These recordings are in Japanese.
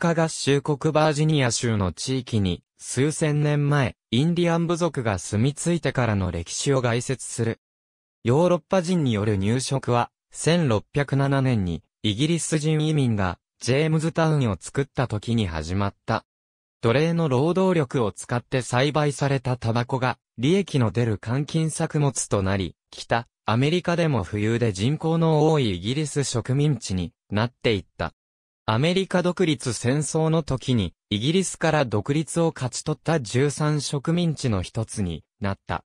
カ合衆国バージニア州の地域に、数千年前、インディアン部族が住み着いてからの歴史を概説する。ヨーロッパ人による入植は、1607年に、イギリス人移民が、ジェームズタウンを作った時に始まった。奴隷の労働力を使って栽培されたタバコが、利益の出る換金作物となり、北、アメリカでも冬で人口の多いイギリス植民地になっていった。アメリカ独立戦争の時に、イギリスから独立を勝ち取った13植民地の一つになった。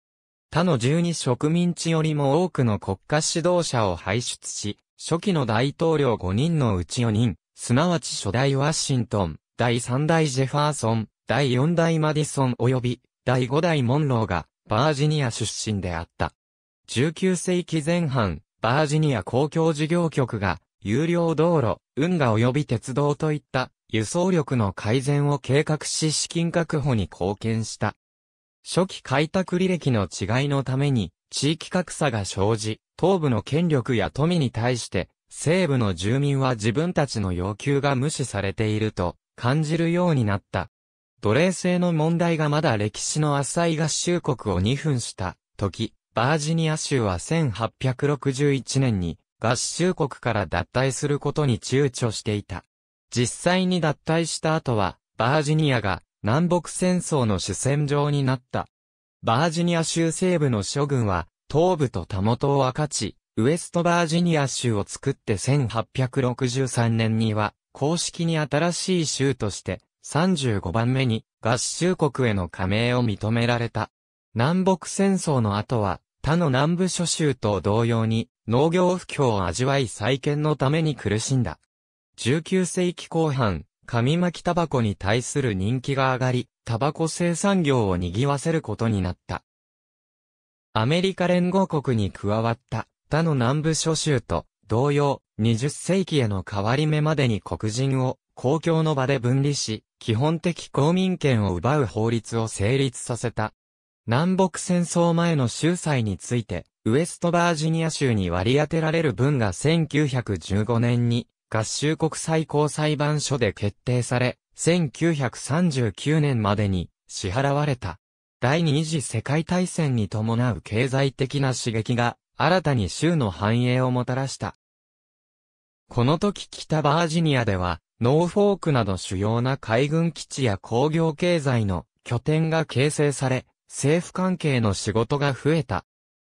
他の12植民地よりも多くの国家指導者を輩出し、初期の大統領5人のうち4人、すなわち初代ワシントン、第3代ジェファーソン、第4代マディソン及び第5代モンローがバージニア出身であった。19世紀前半、バージニア公共事業局が有料道路、運河及び鉄道といった輸送力の改善を計画し資金確保に貢献した。初期開拓履歴の違いのために地域格差が生じ、東部の権力や富に対して西部の住民は自分たちの要求が無視されていると感じるようになった。奴隷制の問題がまだ歴史の浅い合衆国を2分した時、バージニア州は1861年に合衆国から脱退することに躊躇していた。実際に脱退した後は、バージニアが南北戦争の主戦場になった。バージニア州西部の諸軍は、東部と田元を分かち、ウエストバージニア州を作って1863年には、公式に新しい州として、35番目に合衆国への加盟を認められた。南北戦争の後は、他の南部諸州と同様に、農業不況を味わい再建のために苦しんだ。19世紀後半、紙巻きタバコに対する人気が上がり、タバコ生産業を賑わせることになった。アメリカ連合国に加わった他の南部諸州と同様、20世紀への変わり目までに黒人を公共の場で分離し、基本的公民権を奪う法律を成立させた。南北戦争前の州才について、ウェストバージニア州に割り当てられる分が1915年に合衆国最高裁判所で決定され、1939年までに支払われた。第二次世界大戦に伴う経済的な刺激が新たに州の繁栄をもたらした。この時北バージニアでは、ノーフォークなど主要な海軍基地や工業経済の拠点が形成され、政府関係の仕事が増えた。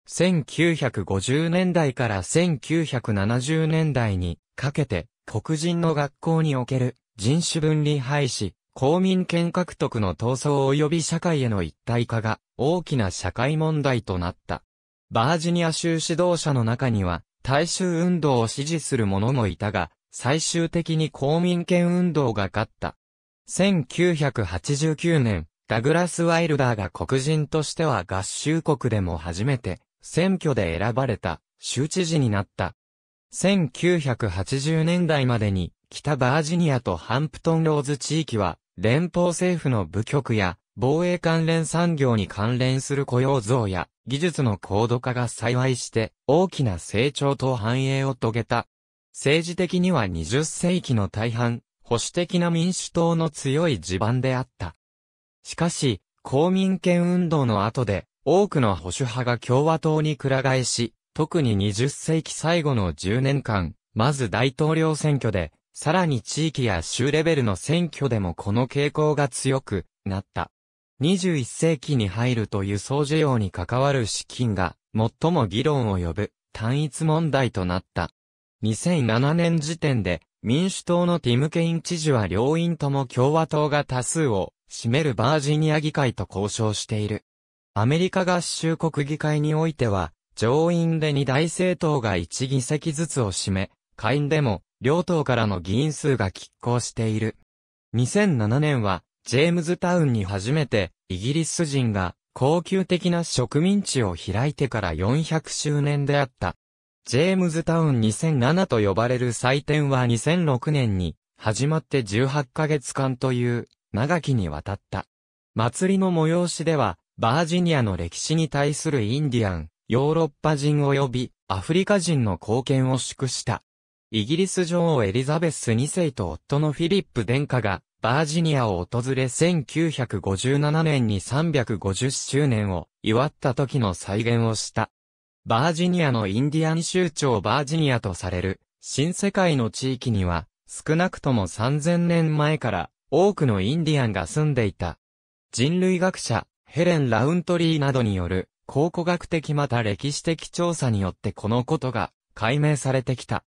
1950年代から1970年代にかけて黒人の学校における人種分離廃止、公民権獲得の闘争及び社会への一体化が大きな社会問題となった。バージニア州指導者の中には大衆運動を支持する者もいたが、最終的に公民権運動が勝った。1989年、ダグラス・ワイルダーが黒人としては合衆国でも初めて選挙で選ばれた、州知事になった。1980年代までに、北バージニアとハンプトンローズ地域は、連邦政府の部局や、防衛関連産業に関連する雇用増や、技術の高度化が幸いして、大きな成長と繁栄を遂げた。政治的には20世紀の大半、保守的な民主党の強い地盤であった。しかし、公民権運動の後で、多くの保守派が共和党に倶替えし、特に20世紀最後の10年間、まず大統領選挙で、さらに地域や州レベルの選挙でもこの傾向が強くなった。21世紀に入ると輸送需要に関わる資金が最も議論を呼ぶ単一問題となった。2007年時点で民主党のティム・ケイン知事は両院とも共和党が多数を占めるバージニア議会と交渉している。アメリカ合衆国議会においては、上院で2大政党が1議席ずつを占め、下院でも、両党からの議員数が拮抗している。2007年は、ジェームズタウンに初めて、イギリス人が、高級的な植民地を開いてから400周年であった。ジェームズタウン2007と呼ばれる祭典は2006年に、始まって18ヶ月間という、長きにわたった。祭りの催しでは、バージニアの歴史に対するインディアン、ヨーロッパ人及びアフリカ人の貢献を祝した。イギリス女王エリザベス2世と夫のフィリップ殿下がバージニアを訪れ1957年に350周年を祝った時の再現をした。バージニアのインディアン州長バージニアとされる新世界の地域には少なくとも3000年前から多くのインディアンが住んでいた。人類学者ヘレン・ラウントリーなどによる考古学的また歴史的調査によってこのことが解明されてきた。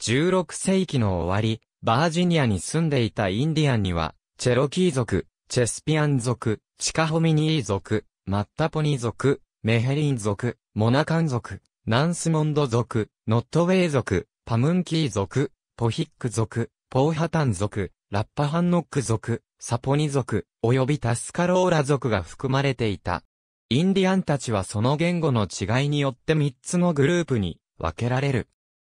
16世紀の終わり、バージニアに住んでいたインディアンには、チェロキー族、チェスピアン族、チカホミニー族、マッタポニー族、メヘリン族、モナカン族、ナンスモンド族、ノットウェイ族、パムンキー族、ポヒック族、ポーハタン族、ラッパハンノック族、サポニ族、及びタスカローラ族が含まれていた。インディアンたちはその言語の違いによって3つのグループに分けられる。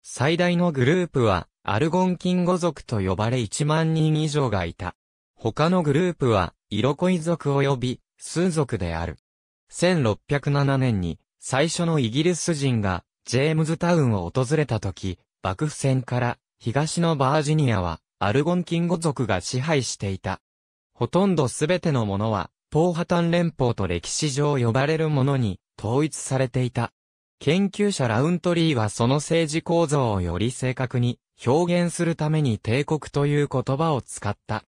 最大のグループは、アルゴンキンゴ族と呼ばれ1万人以上がいた。他のグループは、イロコイ族及び、スー族である。1607年に、最初のイギリス人が、ジェームズタウンを訪れた時、幕府戦から、東のバージニアは、アルゴンキンゴ族が支配していた。ほとんどすべてのものは、ポーハタン連邦と歴史上呼ばれるものに統一されていた。研究者ラウントリーはその政治構造をより正確に表現するために帝国という言葉を使った。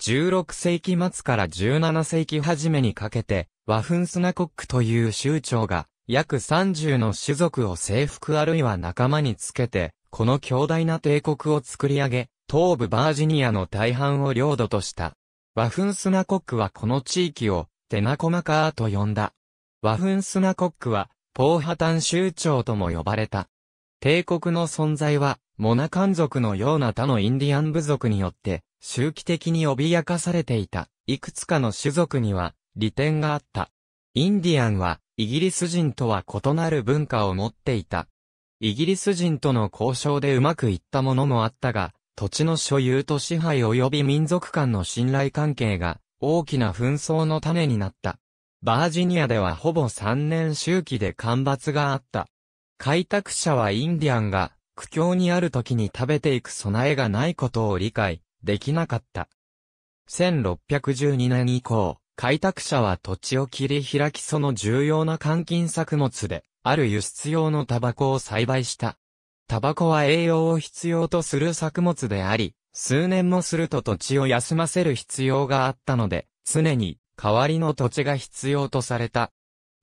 16世紀末から17世紀初めにかけて、ワフンスナコックという州長が、約30の種族を征服あるいは仲間につけて、この強大な帝国を作り上げ、東部バージニアの大半を領土とした。ワフンスナコックはこの地域を、テナコマカーと呼んだ。ワフンスナコックは、ポーハタン州長とも呼ばれた。帝国の存在は、モナカン族のような他のインディアン部族によって、周期的に脅かされていた、いくつかの種族には、利点があった。インディアンは、イギリス人とは異なる文化を持っていた。イギリス人との交渉でうまくいったものもあったが、土地の所有と支配及び民族間の信頼関係が大きな紛争の種になった。バージニアではほぼ3年周期で干ばつがあった。開拓者はインディアンが苦境にある時に食べていく備えがないことを理解できなかった。1612年以降、開拓者は土地を切り開きその重要な換金作物で、ある輸出用のタバコを栽培した。タバコは栄養を必要とする作物であり、数年もすると土地を休ませる必要があったので、常に代わりの土地が必要とされた。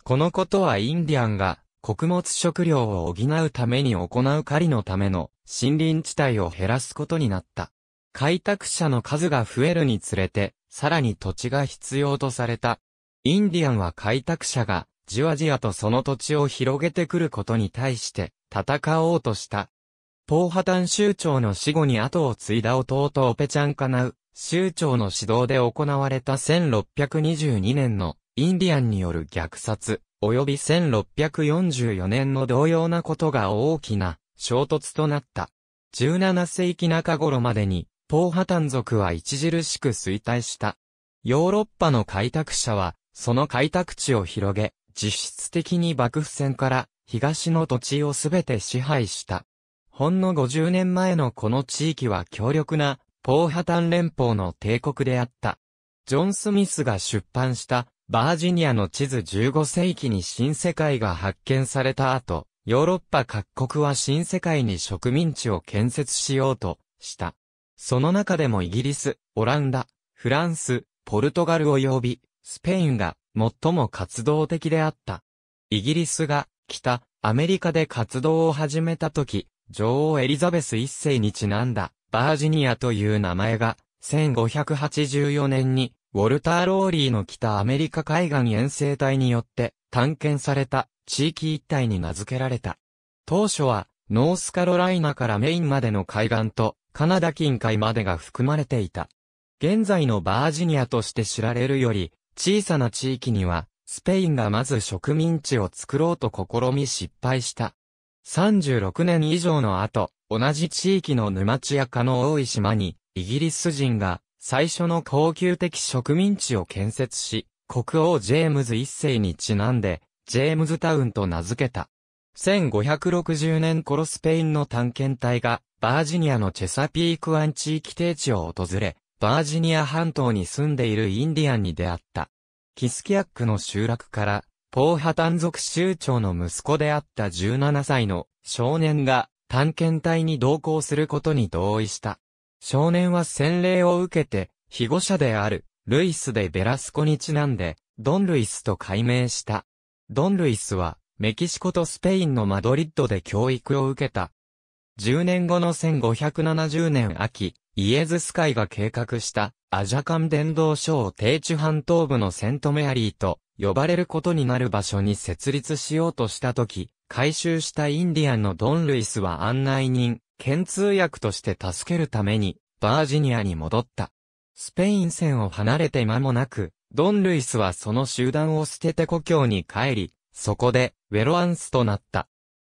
このことはインディアンが穀物食料を補うために行う狩りのための森林地帯を減らすことになった。開拓者の数が増えるにつれて、さらに土地が必要とされた。インディアンは開拓者がじわじわとその土地を広げてくることに対して、戦おうとした。ポーハタン州長の死後に後を継いだ弟オペチャンカナウ、州長の指導で行われた1622年のインディアンによる虐殺、及び1644年の同様なことが大きな衝突となった。17世紀中頃までに、ポーハタン族は著しく衰退した。ヨーロッパの開拓者は、その開拓地を広げ、実質的に幕府戦から東の土地をすべて支配した。ほんの50年前のこの地域は強力なポーハタン連邦の帝国であった。ジョン・スミスが出版したバージニアの地図15世紀に新世界が発見された後、ヨーロッパ各国は新世界に植民地を建設しようとした。その中でもイギリス、オランダ、フランス、ポルトガル及びスペインが最も活動的であった。イギリスが北、アメリカで活動を始めた時、女王エリザベス一世にちなんだ、バージニアという名前が、1584年に、ウォルター・ローリーの北アメリカ海岸遠征隊によって、探検された、地域一帯に名付けられた。当初は、ノースカロライナからメインまでの海岸と、カナダ近海までが含まれていた。現在のバージニアとして知られるより、小さな地域には、スペインがまず植民地を作ろうと試み失敗した。36年以上の後、同じ地域の沼地やかの多い島に、イギリス人が最初の高級的植民地を建設し、国王ジェームズ一世にちなんで、ジェームズタウンと名付けた。1560年頃スペインの探検隊が、バージニアのチェサピーク湾地域定地を訪れ、バージニア半島に住んでいるインディアンに出会った。キスキアックの集落から、ポーハ単族州長の息子であった17歳の少年が探検隊に同行することに同意した。少年は洗礼を受けて、被護者である、ルイスでベラスコにちなんで、ドン・ルイスと改名した。ドン・ルイスは、メキシコとスペインのマドリッドで教育を受けた。10年後の1570年秋、イエズス会が計画したアジャカン伝道所を低地半島部のセントメアリーと呼ばれることになる場所に設立しようとしたとき、回収したインディアンのドン・ルイスは案内人、検通訳として助けるために、バージニアに戻った。スペイン戦を離れて間もなく、ドン・ルイスはその集団を捨てて故郷に帰り、そこで、ウェロアンスとなった。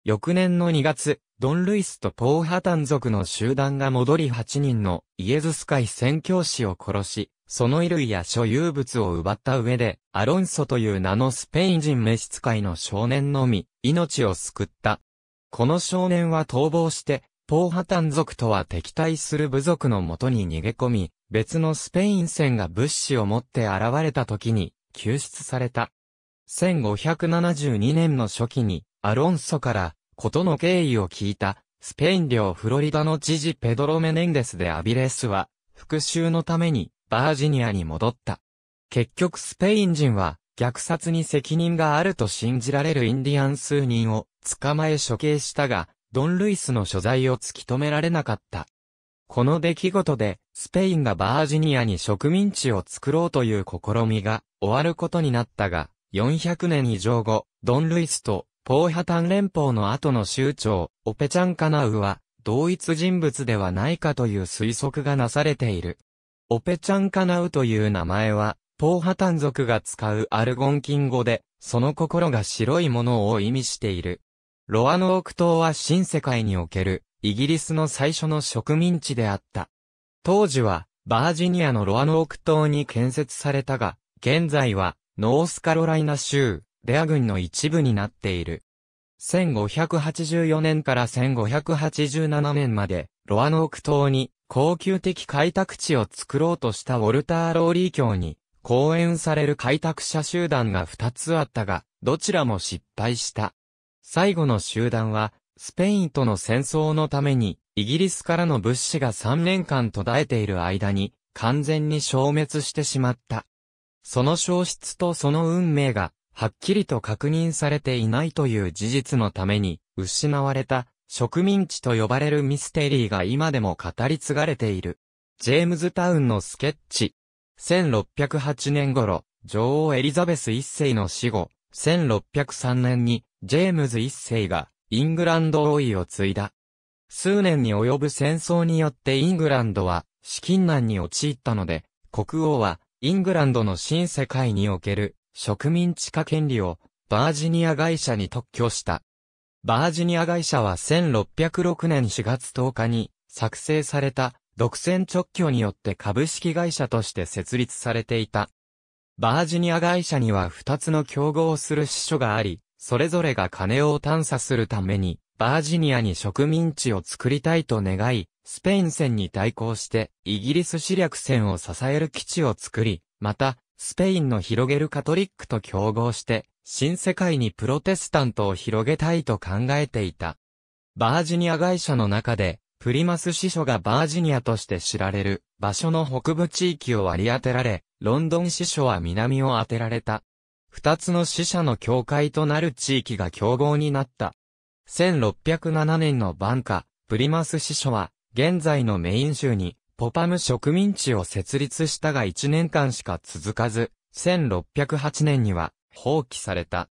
翌年の2月、ドン・ルイスとポーハタン族の集団が戻り8人のイエズス会宣教師を殺し、その衣類や所有物を奪った上で、アロンソという名のスペイン人召使いの少年のみ、命を救った。この少年は逃亡して、ポーハタン族とは敵対する部族のもとに逃げ込み、別のスペイン船が物資を持って現れた時に、救出された。1572年の初期に、アロンソから、ことの経緯を聞いた、スペイン領フロリダの知事ペドロ・メネンデスでアビレスは、復讐のために、バージニアに戻った。結局スペイン人は、虐殺に責任があると信じられるインディアン数人を捕まえ処刑したが、ドン・ルイスの所在を突き止められなかった。この出来事で、スペインがバージニアに植民地を作ろうという試みが終わることになったが、400年以上後、ドン・ルイスとポーハタン連邦の後の州長、オペチャンカナウは、同一人物ではないかという推測がなされている。オペチャンカナウという名前は、ポーハタン族が使うアルゴンキン語で、その心が白いものを意味している。ロアノーク島は新世界における、イギリスの最初の植民地であった。当時は、バージニアのロアノーク島に建設されたが、現在は、ノースカロライナ州、レア軍の一部になっている。1584年から1587年まで、ロアノーク島に、恒久的開拓地を作ろうとしたウォルター・ローリー教に、講演される開拓者集団が二つあったが、どちらも失敗した。最後の集団は、スペインとの戦争のために、イギリスからの物資が3年間途絶えている間に、完全に消滅してしまった。その消失とその運命が、はっきりと確認されていないという事実のために、失われた植民地と呼ばれるミステリーが今でも語り継がれている。ジェームズタウンのスケッチ。1608年頃、女王エリザベス一世の死後、1603年に、ジェームズ一世が、イングランド王位を継いだ。数年に及ぶ戦争によってイングランドは、資金難に陥ったので、国王は、イングランドの新世界における、植民地化権利をバージニア会社に特許した。バージニア会社は1606年4月10日に作成された独占直挙によって株式会社として設立されていた。バージニア会社には2つの競合する支所があり、それぞれが金を探査するために、バージニアに植民地を作りたいと願い、スペイン戦に対抗して、イギリス私略戦を支える基地を作り、また、スペインの広げるカトリックと競合して、新世界にプロテスタントを広げたいと考えていた。バージニア会社の中で、プリマス司書がバージニアとして知られる場所の北部地域を割り当てられ、ロンドン司書は南を当てられた。二つの死者の境界となる地域が競合になった。1607年の晩夏、プリマス司書は、現在のメイン州にポパム植民地を設立したが1年間しか続かず、1608年には放棄された。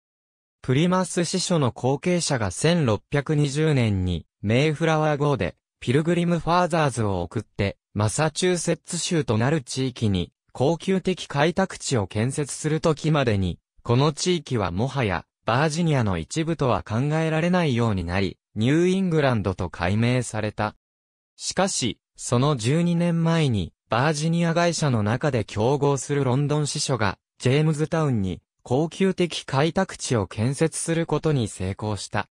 プリマス司書の後継者が1620年にメイフラワー号でピルグリムファーザーズを送ってマサチューセッツ州となる地域に恒久的開拓地を建設する時までに、この地域はもはやバージニアの一部とは考えられないようになり、ニューイングランドと改名された。しかし、その12年前に、バージニア会社の中で競合するロンドン支所が、ジェームズタウンに、高級的開拓地を建設することに成功した。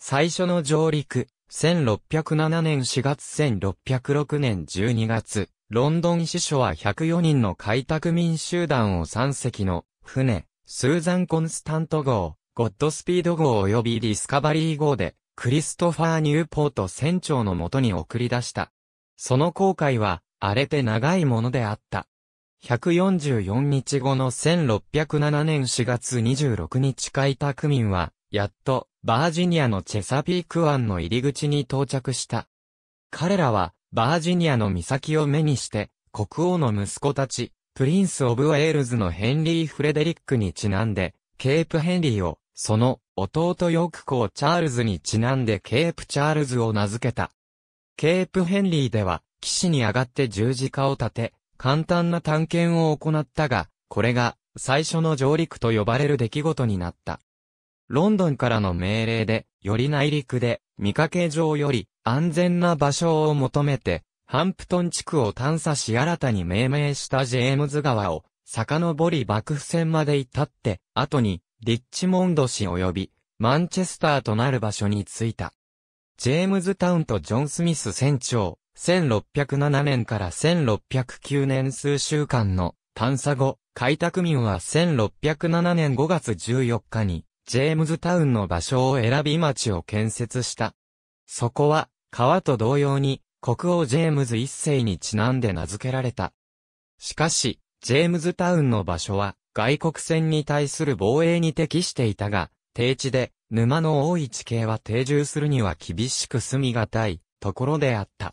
最初の上陸、1607年4月1606年12月、ロンドン支所は104人の開拓民集団を3隻の、船、スーザン・コンスタント号、ゴッドスピード号及びディスカバリー号で、クリストファー・ニューポート船長のもとに送り出した。その後海は荒れて長いものであった。144日後の1607年4月26日開拓民は、やっと、バージニアのチェサピーク湾の入り口に到着した。彼らは、バージニアの岬を目にして、国王の息子たち、プリンス・オブ・ウェールズのヘンリー・フレデリックにちなんで、ケープ・ヘンリーを、その、弟ヨーク公チャールズにちなんでケープ・チャールズを名付けた。ケープヘンリーでは、岸に上がって十字架を立て、簡単な探検を行ったが、これが最初の上陸と呼ばれる出来事になった。ロンドンからの命令で、より内陸で、見かけ上より安全な場所を求めて、ハンプトン地区を探査し新たに命名したジェームズ川を、遡り幕府船まで至って、後に、リッチモンド市及び、マンチェスターとなる場所に着いた。ジェームズタウンとジョン・スミス船長、1607年から1609年数週間の探査後、開拓民は1607年5月14日に、ジェームズタウンの場所を選び町を建設した。そこは、川と同様に、国王ジェームズ一世にちなんで名付けられた。しかし、ジェームズタウンの場所は、外国船に対する防衛に適していたが、低地で、沼の多い地形は定住するには厳しく住みがたいところであった。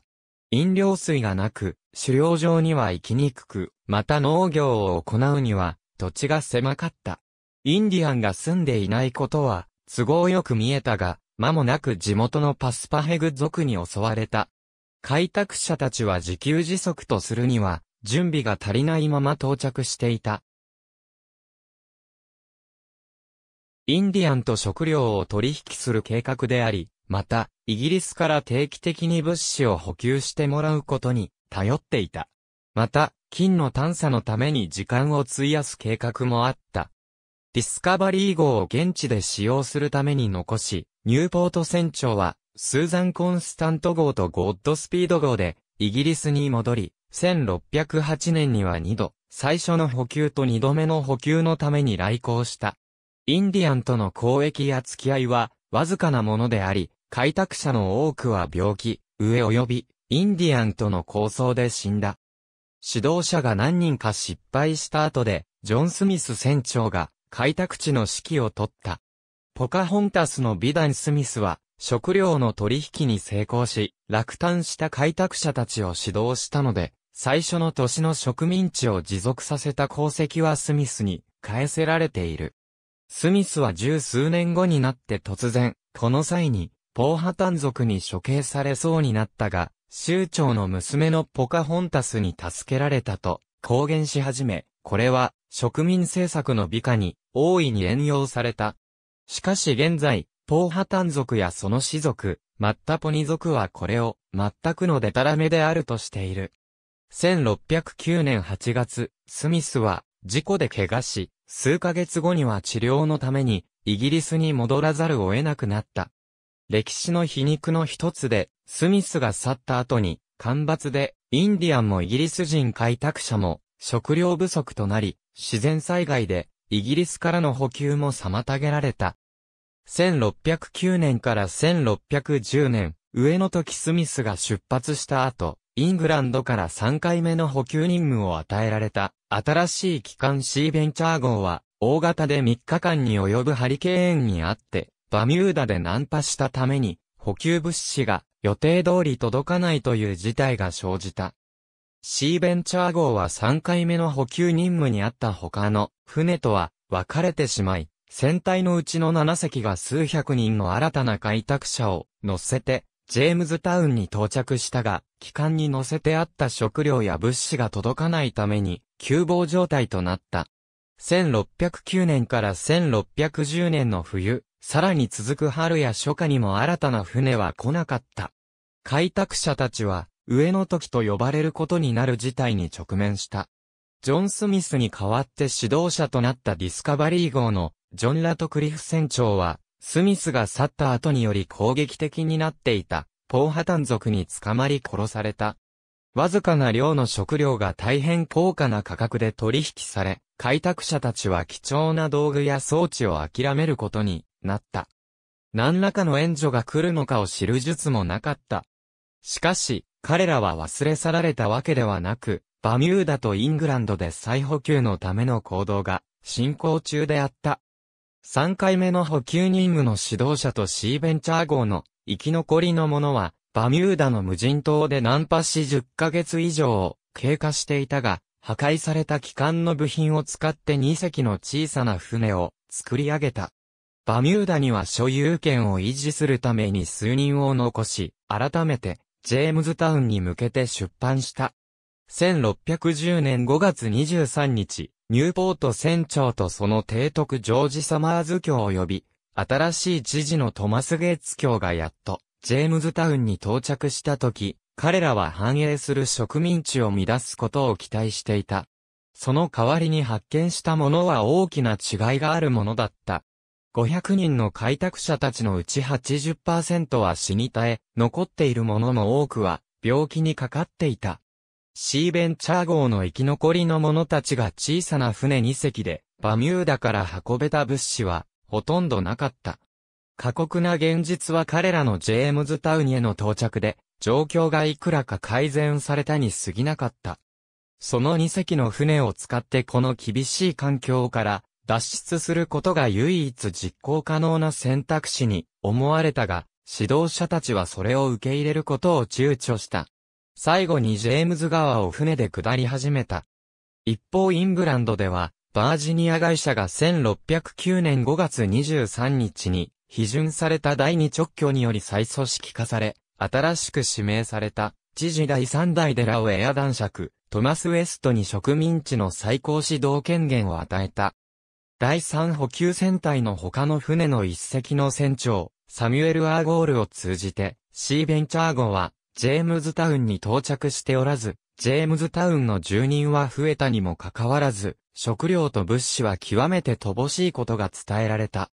飲料水がなく、狩猟場には行きにくく、また農業を行うには土地が狭かった。インディアンが住んでいないことは都合よく見えたが、間もなく地元のパスパヘグ族に襲われた。開拓者たちは自給自足とするには、準備が足りないまま到着していた。インディアンと食料を取引する計画であり、また、イギリスから定期的に物資を補給してもらうことに頼っていた。また、金の探査のために時間を費やす計画もあった。ディスカバリー号を現地で使用するために残し、ニューポート船長は、スーザン・コンスタント号とゴッドスピード号で、イギリスに戻り、1608年には2度、最初の補給と2度目の補給のために来航した。インディアンとの交易や付き合いは、わずかなものであり、開拓者の多くは病気、上及び、インディアンとの構想で死んだ。指導者が何人か失敗した後で、ジョン・スミス船長が開拓地の指揮を取った。ポカホンタスの美談スミスは、食料の取引に成功し、落胆した開拓者たちを指導したので、最初の年の植民地を持続させた功績はスミスに返せられている。スミスは十数年後になって突然、この際に、ポーハタン族に処刑されそうになったが、州長の娘のポカホンタスに助けられたと、公言し始め、これは、植民政策の美化に、大いに援用された。しかし現在、ポーハタン族やその氏族、マッタポニ族はこれを、全くのデタラメであるとしている。1609年8月、スミスは、事故で怪我し、数ヶ月後には治療のために、イギリスに戻らざるを得なくなった。歴史の皮肉の一つで、スミスが去った後に、干ばつで、インディアンもイギリス人開拓者も、食料不足となり、自然災害で、イギリスからの補給も妨げられた。1609年から1610年、上野時スミスが出発した後、イングランドから3回目の補給任務を与えられた、新しい機関 C ベンチャー号は、大型で3日間に及ぶハリケーンにあって、バミューダで難破したために、補給物資が予定通り届かないという事態が生じた。シーベンチャー号は3回目の補給任務にあった他の船とは分かれてしまい、船体のうちの7隻が数百人の新たな開拓者を乗せてジェームズタウンに到着したが、機関に乗せてあった食料や物資が届かないために、急乏状態となった。1609年から1610年の冬、さらに続く春や初夏にも新たな船は来なかった。開拓者たちは、上の時と呼ばれることになる事態に直面した。ジョン・スミスに代わって指導者となったディスカバリー号のジョン・ラトクリフ船長は、スミスが去った後により攻撃的になっていた、ポーハタン族に捕まり殺された。わずかな量の食料が大変高価な価格で取引され、開拓者たちは貴重な道具や装置を諦めることになった。何らかの援助が来るのかを知る術もなかった。しかし、彼らは忘れ去られたわけではなく、バミューダとイングランドで再補給のための行動が進行中であった。3回目の補給任務の指導者とシーベンチャー号の生き残りの者は、バミューダの無人島で難破し10ヶ月以上経過していたが、破壊された機関の部品を使って2隻の小さな船を作り上げた。バミューダには所有権を維持するために数人を残し、改めてジェームズタウンに向けて出版した。1610年5月23日、ニューポート船長とその提督ジョージ・サマーズ卿及び、新しい知事のトマス・ゲイツ卿がやっと、ジェームズタウンに到着した時、彼らは繁栄する植民地を乱すことを期待していた。その代わりに発見したものは大きな違いがあるものだった。500人の開拓者たちのうち80%は死に絶え、残っている者の多くは病気にかかっていた。シーベンチャー号の生き残りの者たちが小さな船2隻で、バミューダから運べた物資は、ほとんどなかった。過酷な現実は彼らのジェームズタウンへの到着で、状況がいくらか改善されたに過ぎなかった。その2隻の船を使ってこの厳しい環境から脱出することが唯一実行可能な選択肢に思われたが、指導者たちはそれを受け入れることを躊躇した。最後にジェームズ川を船で下り始めた。一方イングランドでは、バージニア会社が1609年5月23日に、批准された第二直挙により再組織化され、新しく指名された、知事第3代デラウェア男爵、トマス・ウェストに植民地の最高指導権限を与えた。第3補給船隊の他の船の一隻の船長、サミュエル・アーゴールを通じて、シーベンチャー号は、ジェームズタウンに到着しておらず、ジェームズタウンの住人は増えたにもかかわらず、食料と物資は極めて乏しいことが伝えられた。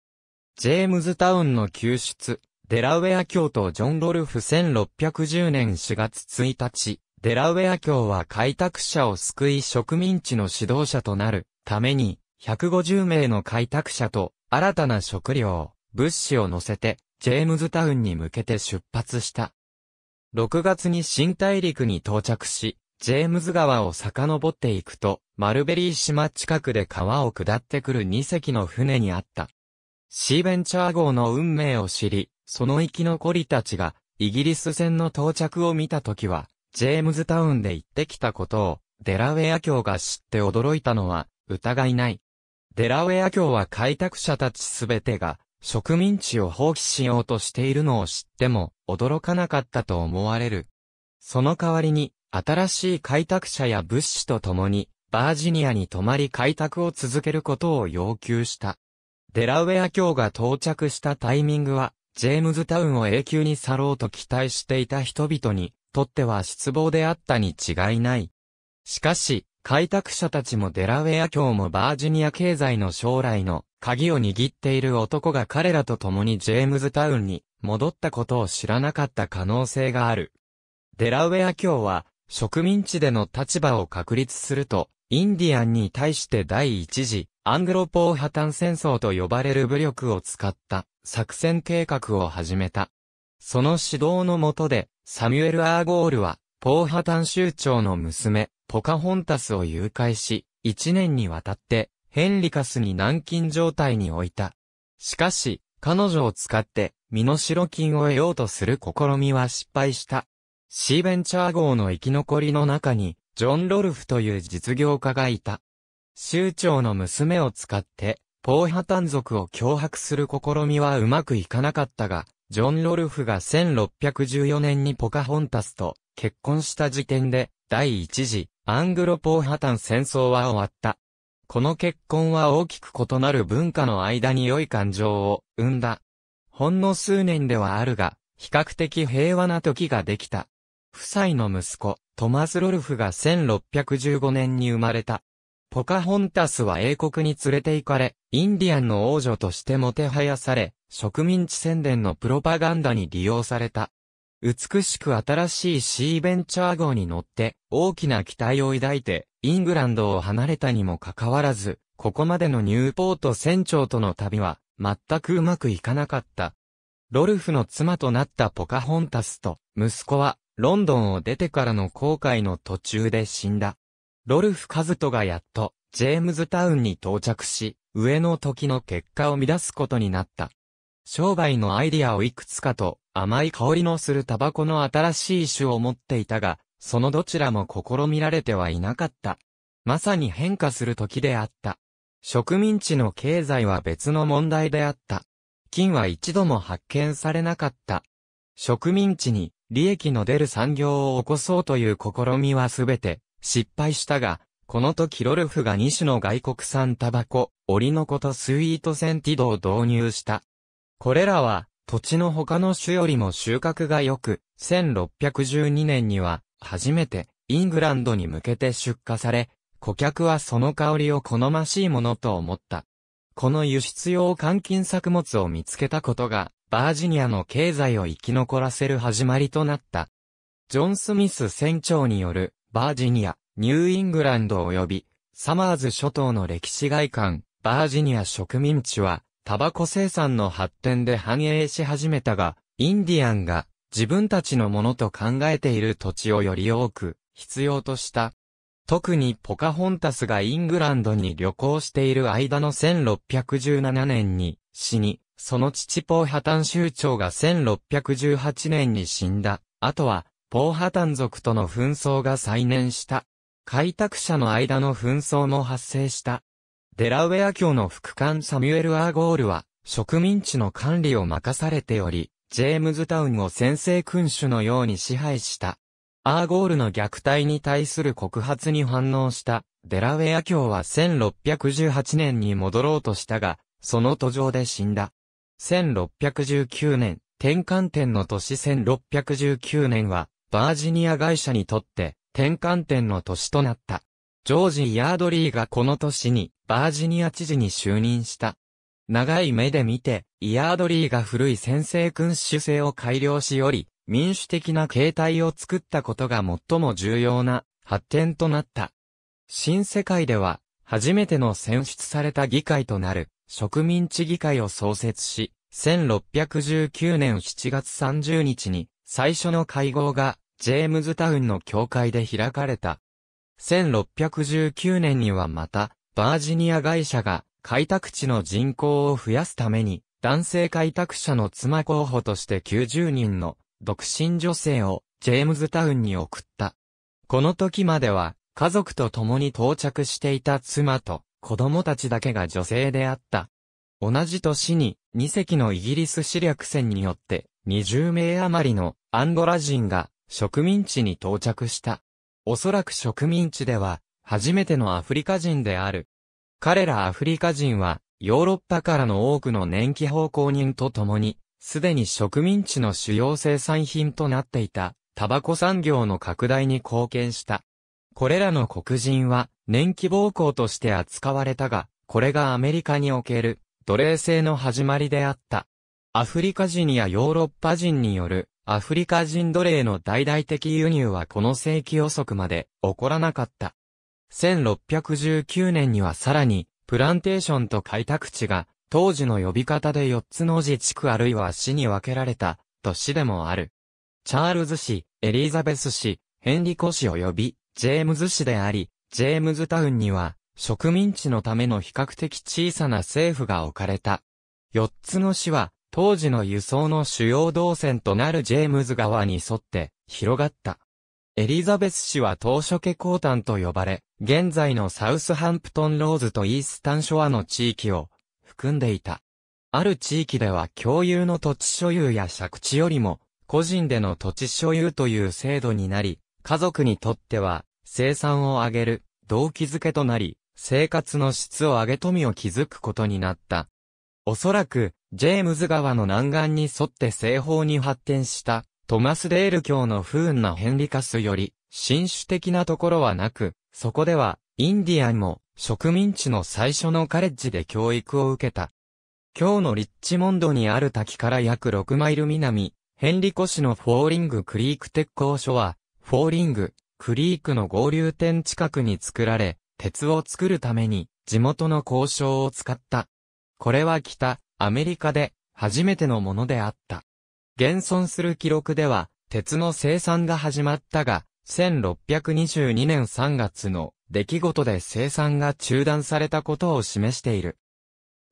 ジェームズタウンの救出、デラウェア教とジョン・ロルフ1610年4月1日、デラウェア教は開拓者を救い植民地の指導者となるために、150名の開拓者と新たな食料、物資を乗せて、ジェームズタウンに向けて出発した。6月に新大陸に到着し、ジェームズ川を遡っていくと、マルベリー島近くで川を下ってくる2隻の船にあった。シーベンチャー号の運命を知り、その生き残りたちが、イギリス船の到着を見たときは、ジェームズタウンで行ってきたことを、デラウェア教が知って驚いたのは、疑いない。デラウェア教は開拓者たちすべてが、植民地を放棄しようとしているのを知っても驚かなかったと思われる。その代わりに、新しい開拓者や物資と共に、バージニアに泊まり開拓を続けることを要求した。デラウェア卿が到着したタイミングは、ジェームズタウンを永久に去ろうと期待していた人々にとっては失望であったに違いない。しかし、開拓者たちもデラウェア教もバージニア経済の将来の鍵を握っている男が彼らと共にジェームズタウンに戻ったことを知らなかった可能性がある。デラウェア教は植民地での立場を確立すると、インディアンに対して第一次アングロポー破綻戦争と呼ばれる武力を使った作戦計画を始めた。その指導のもとで、サミュエル・アーゴールは、ポーハタン州長の娘、ポカホンタスを誘拐し、一年にわたって、ヘンリカスに軟禁状態に置いた。しかし、彼女を使って、身代金を得ようとする試みは失敗した。シーベンチャー号の生き残りの中に、ジョン・ロルフという実業家がいた。州長の娘を使って、ポーハタン族を脅迫する試みはうまくいかなかったが、ジョン・ロルフが1614年にポカホンタスと結婚した時点で、第一次アングロポーハタン戦争は終わった。この結婚は大きく異なる文化の間に良い感情を生んだ。ほんの数年ではあるが、比較的平和な時ができた。夫妻の息子、トマス・ロルフが1615年に生まれた。ポカホンタスは英国に連れて行かれ、インディアンの王女としてもてはやされ、植民地宣伝のプロパガンダに利用された。美しく新しいシーベンチャー号に乗って大きな期待を抱いてイングランドを離れたにもかかわらず、ここまでのニューポート船長との旅は全くうまくいかなかった。ロルフの妻となったポカホンタスと息子はロンドンを出てからの航海の途中で死んだ。ロルフ・カズトがやっとジェームズタウンに到着し、上の時の結果を乱すことになった。商売のアイディアをいくつかと甘い香りのするタバコの新しい種を持っていたが、そのどちらも試みられてはいなかった。まさに変化する時であった。植民地の経済は別の問題であった。金は一度も発見されなかった。植民地に利益の出る産業を起こそうという試みはすべて失敗したが、この時ロルフが2種の外国産タバコ、オリノコとスイートセンティドを導入した。これらは土地の他の種よりも収穫が良く、1612年には初めてイングランドに向けて出荷され、顧客はその香りを好ましいものと思った。この輸出用換金作物を見つけたことが、バージニアの経済を生き残らせる始まりとなった。ジョン・スミス船長による、バージニア、ニューイングランド及び、サマーズ諸島の歴史外観、バージニア植民地は、タバコ生産の発展で繁栄し始めたが、インディアンが自分たちのものと考えている土地をより多く必要とした。特にポカホンタスがイングランドに旅行している間の1617年に死に、その父ポーハタン州長が1618年に死んだ。あとは、ポーハタン族との紛争が再燃した。開拓者の間の紛争も発生した。デラウェア教の副官サミュエル・アーゴールは、植民地の管理を任されており、ジェームズタウンを先制君主のように支配した。アーゴールの虐待に対する告発に反応した、デラウェア教は1618年に戻ろうとしたが、その途上で死んだ。1619年、転換点の年1619年は、バージニア会社にとって、転換点の年となった。ジョージ・ヤードリーがこの年にバージニア知事に就任した。長い目で見て、イヤードリーが古い先制君主制を改良しより、民主的な形態を作ったことが最も重要な発展となった。新世界では、初めての選出された議会となる植民地議会を創設し、1619年7月30日に最初の会合がジェームズタウンの教会で開かれた。1619年にはまた、バージニア会社が開拓地の人口を増やすために、男性開拓者の妻候補として90人の独身女性をジェームズタウンに送った。この時までは家族と共に到着していた妻と子供たちだけが女性であった。同じ年に2隻のイギリス市略船によって20名余りのアンゴラ人が植民地に到着した。おそらく植民地では、初めてのアフリカ人である。彼らアフリカ人は、ヨーロッパからの多くの年季奉公人と共に、すでに植民地の主要生産品となっていた、タバコ産業の拡大に貢献した。これらの黒人は、年季暴行として扱われたが、これがアメリカにおける、奴隷制の始まりであった。アフリカ人やヨーロッパ人による、アフリカ人奴隷の大々的輸入はこの世紀遅くまで起こらなかった。1619年にはさらに、プランテーションと開拓地が、当時の呼び方で4つの自治区あるいは市に分けられた、都市でもある。チャールズ市、エリザベス市、ヘンリコ市及び、ジェームズ市であり、ジェームズタウンには、植民地のための比較的小さな政府が置かれた。4つの市は、当時の輸送の主要動線となるジェームズ川に沿って広がった。エリザベス市は当初家交炭と呼ばれ、現在のサウスハンプトンローズとイースタンショアの地域を含んでいた。ある地域では共有の土地所有や借地よりも個人での土地所有という制度になり、家族にとっては生産を上げる動機づけとなり、生活の質を上げ富を築くことになった。おそらくジェームズ川の南岸に沿って西方に発展したトマスデール教の不運なヘンリカスより、新種的なところはなく、そこでは、インディアンも植民地の最初のカレッジで教育を受けた。今日のリッチモンドにある滝から約6マイル南、ヘンリコ市のフォーリングクリーク鉄工所は、フォーリング、クリークの合流点近くに作られ、鉄を作るために、地元の交渉を使った。これは北、アメリカで初めてのものであった。現存する記録では、鉄の生産が始まったが、1622年3月の出来事で生産が中断されたことを示している。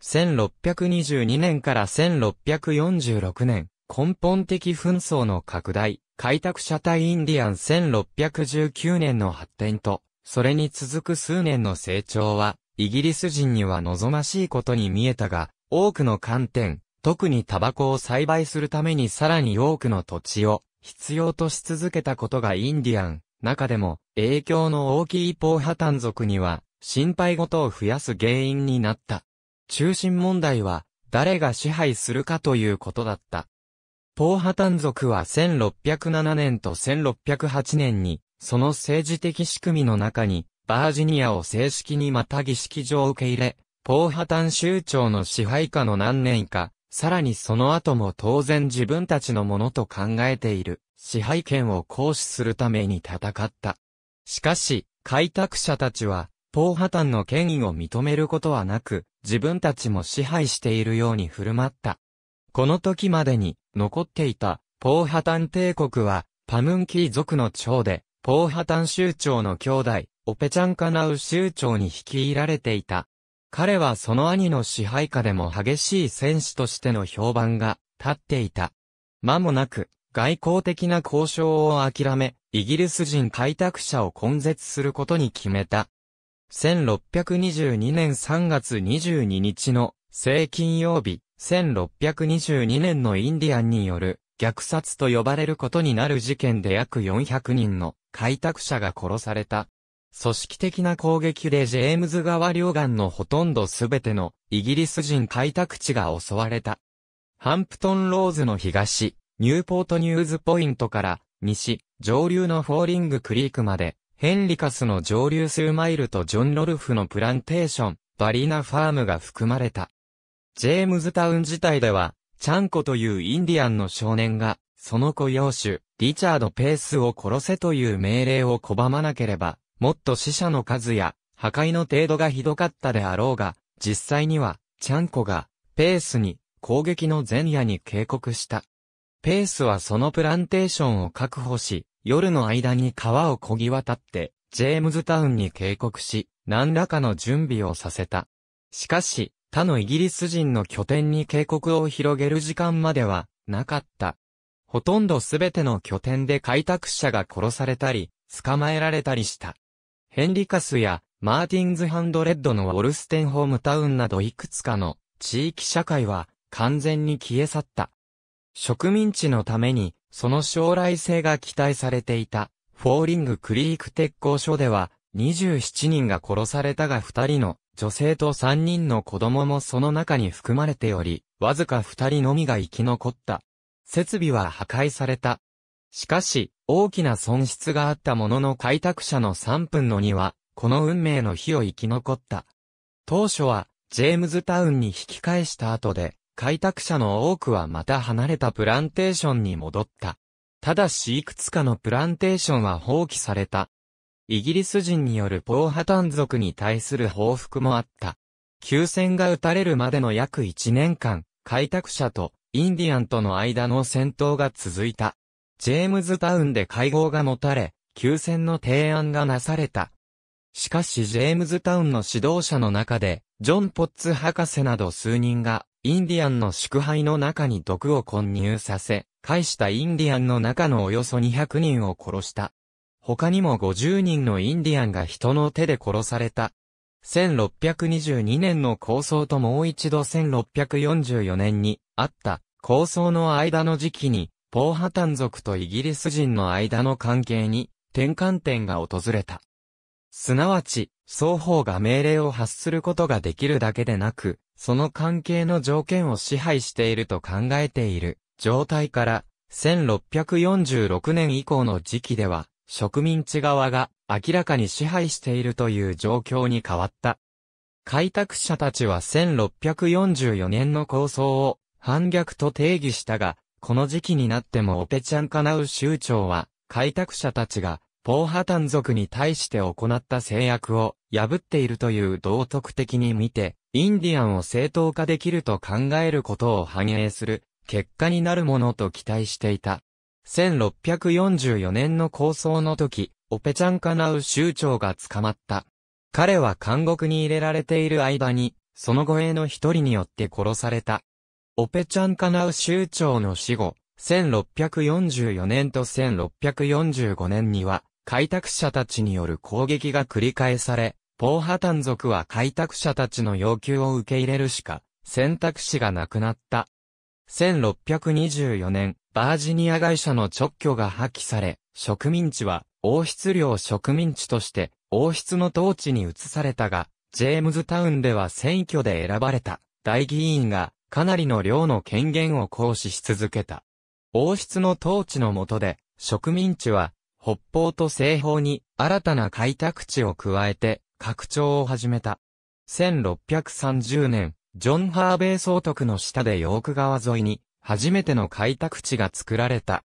1622年から1646年、根本的紛争の拡大、開拓者対インディアン1619年の発展と、それに続く数年の成長は、イギリス人には望ましいことに見えたが、多くの観点、特にタバコを栽培するためにさらに多くの土地を必要とし続けたことがインディアン、中でも影響の大きいポーハタン族には心配事を増やす原因になった。中心問題は誰が支配するかということだった。ポーハタン族は1607年と1608年にその政治的仕組みの中にバージニアを正式にまた儀式上受け入れ、ポーハタン州長の支配下の何年か、さらにその後も当然自分たちのものと考えている支配権を行使するために戦った。しかし、開拓者たちは、ポーハタンの権威を認めることはなく、自分たちも支配しているように振る舞った。この時までに、残っていた、ポーハタン帝国は、パムンキー族の長で、ポーハタン州長の兄弟、オペチャンカナウ州長に率いられていた。彼はその兄の支配下でも激しい戦士としての評判が立っていた。間もなく、外交的な交渉を諦め、イギリス人開拓者を根絶することに決めた。1622年3月22日の正金曜日、1622年のインディアンによる虐殺と呼ばれることになる事件で約400人の開拓者が殺された。組織的な攻撃でジェームズ川両岸のほとんどすべてのイギリス人開拓地が襲われた。ハンプトンローズの東、ニューポートニューズポイントから西、上流のフォーリングクリークまで、ヘンリカスの上流数マイルとジョン・ロルフのプランテーション、バリーナファームが含まれた。ジェームズタウン自体では、チャンコというインディアンの少年が、その子用主、リチャード・ペースを殺せという命令を拒まなければ、もっと死者の数や破壊の程度がひどかったであろうが、実際には、ちゃんこが、ペースに、攻撃の前夜に警告した。ペースはそのプランテーションを確保し、夜の間に川を漕ぎ渡って、ジェームズタウンに警告し、何らかの準備をさせた。しかし、他のイギリス人の拠点に警告を広げる時間までは、なかった。ほとんどすべての拠点で開拓者が殺されたり、捕まえられたりした。ヘンリカスやマーティンズハンドレッドのウォルステンホームタウンなどいくつかの地域社会は完全に消え去った。植民地のためにその将来性が期待されていたフォーリングクリーク鉄工所では27人が殺されたが2人の女性と3人の子供もその中に含まれており、わずか2人のみが生き残った。設備は破壊された。しかし、大きな損失があったものの開拓者の3分の2は、この運命の日を生き残った。当初は、ジェームズタウンに引き返した後で、開拓者の多くはまた離れたプランテーションに戻った。ただしいくつかのプランテーションは放棄された。イギリス人によるポーハタン族に対する報復もあった。休戦が打たれるまでの約1年間、開拓者とインディアンとの間の戦闘が続いた。ジェームズタウンで会合が持たれ、休戦の提案がなされた。しかしジェームズタウンの指導者の中で、ジョン・ポッツ博士など数人が、インディアンの祝杯の中に毒を混入させ、返したインディアンの中のおよそ200人を殺した。他にも50人のインディアンが人の手で殺された。1622年の構想ともう一度1644年にあった構想の間の時期にポーハタン族とイギリス人の間の関係に転換点が訪れた。すなわち、双方が命令を発することができるだけでなく、その関係の条件を支配していると考えている状態から、1646年以降の時期では、植民地側が明らかに支配しているという状況に変わった。開拓者たちは1644年の構想を反逆と定義したが、この時期になってもオペチャンカナウ州長は、開拓者たちが、ポーハタン族に対して行った制約を破っているという道徳的に見て、インディアンを正当化できると考えることを反映する結果になるものと期待していた。1644年の構想の時、オペチャンカナウ州長が捕まった。彼は監獄に入れられている間に、その護衛の一人によって殺された。オペチャンカナウ州長の死後、1644年と1645年には、開拓者たちによる攻撃が繰り返され、ポーハタン族は開拓者たちの要求を受け入れるしか、選択肢がなくなった。1624年、バージニア会社の直挙が破棄され、植民地は王室領植民地として王室の統治に移されたが、ジェームズタウンでは選挙で選ばれた大議員がかなりの量の権限を行使し続けた。王室の統治の下で、植民地は、北方と西方に新たな開拓地を加えて拡張を始めた。1630年、ジョン・ハーベイ総督の下でヨーク川沿いに、初めての開拓地が作られた。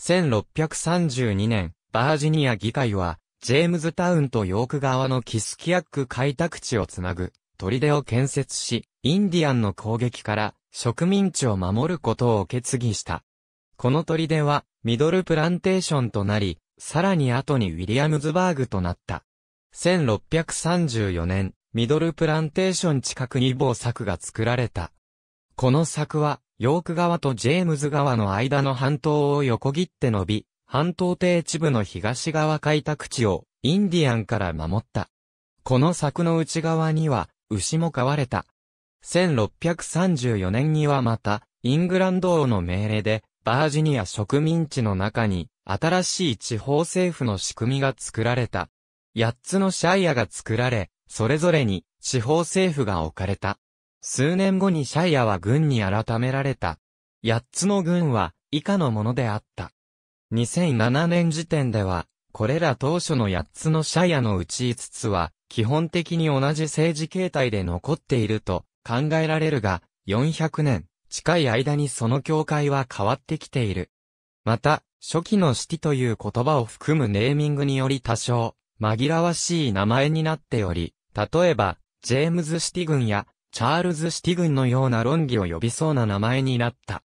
1632年、バージニア議会は、ジェームズタウンとヨーク川のキスキアック開拓地をつなぐ、砦を建設し、インディアンの攻撃から植民地を守ることを決議した。この砦はミドルプランテーションとなり、さらに後にウィリアムズバーグとなった。1634年、ミドルプランテーション近くに某柵が作られた。この柵は、ヨーク川とジェームズ川の間の半島を横切って伸び、半島低地部の東側開拓地をインディアンから守った。この柵の内側には、牛も飼われた。1634年にはまた、イングランド王の命令で、バージニア植民地の中に、新しい地方政府の仕組みが作られた。8つのシャイアが作られ、それぞれに地方政府が置かれた。数年後にシャイアは軍に改められた。8つの軍は以下のものであった。2007年時点では、これら当初の8つのシャイアのうち5つは基本的に同じ政治形態で残っていると考えられるが、400年近い間にその境界は変わってきている。また、初期のシティという言葉を含むネーミングにより多少、紛らわしい名前になっており、例えば、ジェームズ・シティ軍や、チャールズ・シティ軍のような論議を呼びそうな名前になった。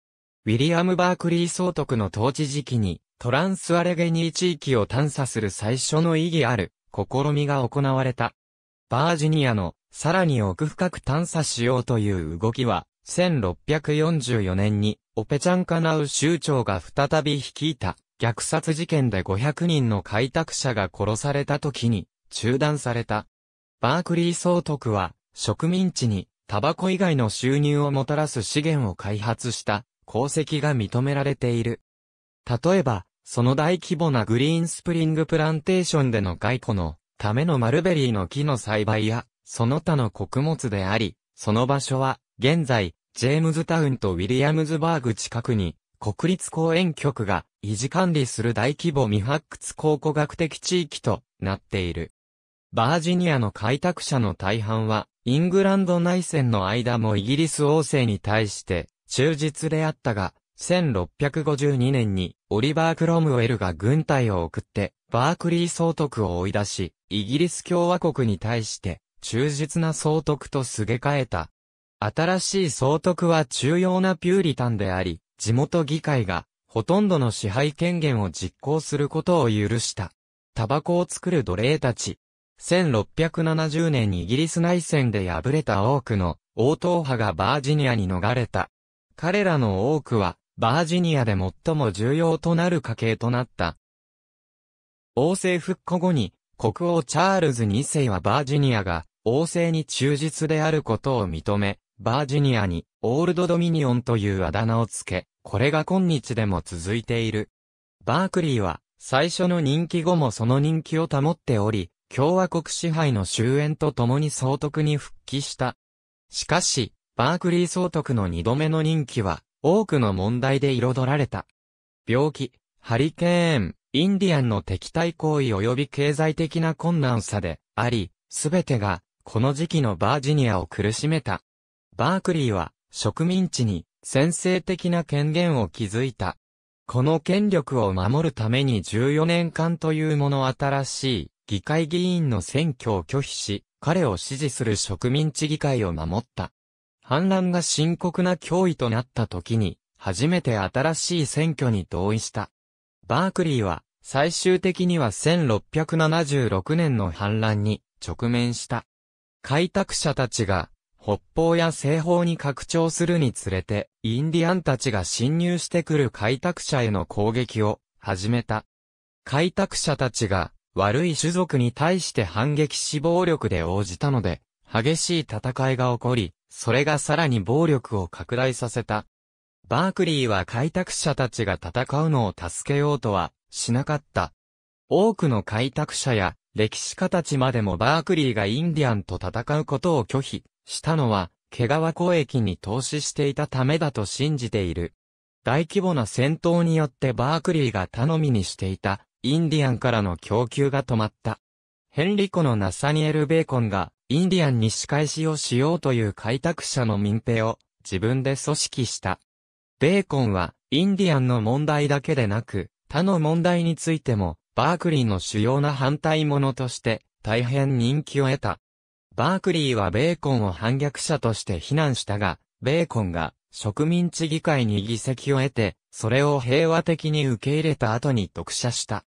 ウィリアム・バークリー総督の統治時期に、トランスアレゲニー地域を探査する最初の意義ある、試みが行われた。バージニアのさらに奥深く探査しようという動きは、1644年にオペチャンカナウ州長が再び率いた虐殺事件で500人の開拓者が殺された時に中断された。バークリー総督は植民地にタバコ以外の収入をもたらす資源を開発した功績が認められている。例えば、その大規模なグリーンスプリングプランテーションでの解雇のためのマルベリーの木の栽培や、その他の穀物であり、その場所は、現在、ジェームズタウンとウィリアムズバーグ近くに、国立公園局が維持管理する大規模未発掘考古学的地域となっている。バージニアの開拓者の大半は、イングランド内戦の間もイギリス王政に対して忠実であったが、1652年にオリバー・クロムウェルが軍隊を送ってバークリー総督を追い出し、イギリス共和国に対して忠実な総督とすげ替えた。新しい総督は重要なピューリタンであり、地元議会がほとんどの支配権限を実行することを許した。タバコを作る奴隷たち。1670年イギリス内戦で敗れた多くの王党派がバージニアに逃れた。彼らの多くはバージニアで最も重要となる家系となった。王政復古後に、国王チャールズ2世はバージニアが、王政に忠実であることを認め、バージニアに、オールドドミニオンというあだ名をつけ、これが今日でも続いている。バークリーは、最初の人気後もその人気を保っており、共和国支配の終焉とともに総督に復帰した。しかし、バークリー総督の二度目の任期は、多くの問題で彩られた。病気、ハリケーン、インディアンの敵対行為及び経済的な困難さであり、すべてが、この時期のバージニアを苦しめた。バークリーは、植民地に、先制的な権限を築いた。この権力を守るために14年間というもの新しい議会議員の選挙を拒否し、彼を支持する植民地議会を守った。反乱が深刻な脅威となった時に、初めて新しい選挙に同意した。バークリーは、最終的には1676年の反乱に直面した。開拓者たちが、北方や西方に拡張するにつれて、インディアンたちが侵入してくる開拓者への攻撃を始めた。開拓者たちが、悪い種族に対して反撃し暴力で応じたので、激しい戦いが起こり、それがさらに暴力を拡大させた。バークリーは開拓者たちが戦うのを助けようとはしなかった。多くの開拓者や歴史家たちまでもバークリーがインディアンと戦うことを拒否したのは、毛皮交易に投資していたためだと信じている。大規模な戦闘によってバークリーが頼みにしていたインディアンからの供給が止まった。ヘンリコのナサニエル・ベーコンがインディアンに仕返しをしようという開拓者の民兵を自分で組織した。ベーコンは、インディアンの問題だけでなく、他の問題についても、バークリーの主要な反対者として、大変人気を得た。バークリーはベーコンを反逆者として非難したが、ベーコンが植民地議会に議席を得て、それを平和的に受け入れた後に読者した。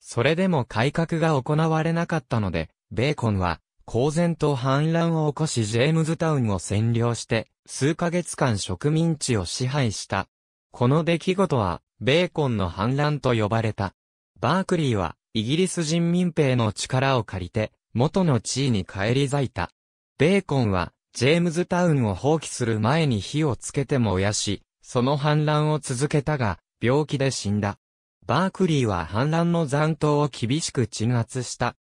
それでも改革が行われなかったので、ベーコンは公然と反乱を起こしジェームズタウンを占領して、数ヶ月間植民地を支配した。この出来事は、ベーコンの反乱と呼ばれた。バークリーは、イギリス人民兵の力を借りて、元の地位に返り咲いた。ベーコンは、ジェームズタウンを放棄する前に火をつけて燃やし、その反乱を続けたが、病気で死んだ。バークリーは反乱の残党を厳しく鎮圧した。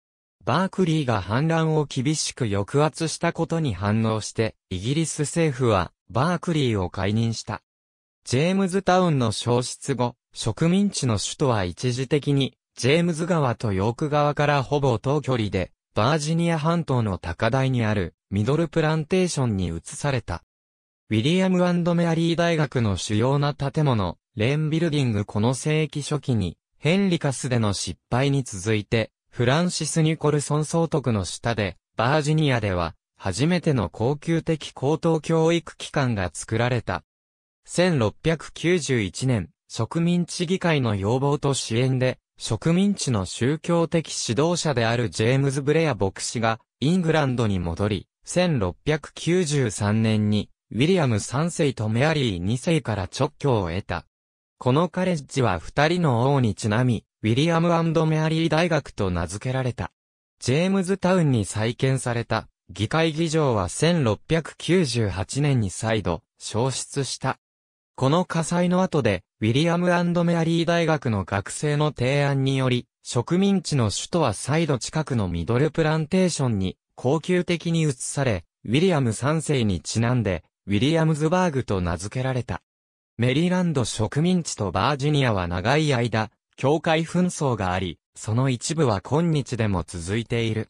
バークリーが反乱を厳しく抑圧したことに反応して、イギリス政府は、バークリーを解任した。ジェームズタウンの消失後、植民地の首都は一時的に、ジェームズ川とヨーク川からほぼ等距離で、バージニア半島の高台にある、ミドルプランテーションに移された。ウィリアムメアリー大学の主要な建物、レーンビルディングこの世紀初期に、ヘンリカスでの失敗に続いて、フランシス・ニコルソン総督の下で、バージニアでは、初めての高級的高等教育機関が作られた。1691年、植民地議会の要望と支援で、植民地の宗教的指導者であるジェームズ・ブレア牧師が、イングランドに戻り、1693年に、ウィリアム3世とメアリー2世から直教を得た。このカレッジは2人の王にちなみ、ウィリアムメアリー大学と名付けられた。ジェームズタウンに再建された議会議場は1698年に再度消失した。この火災の後で、ウィリアムメアリー大学の学生の提案により、植民地の首都は再度近くのミドルプランテーションに恒久的に移され、ウィリアム3世にちなんで、ウィリアムズバーグと名付けられた。メリーランド植民地とバージニアは長い間、境界紛争があり、その一部は今日でも続いている。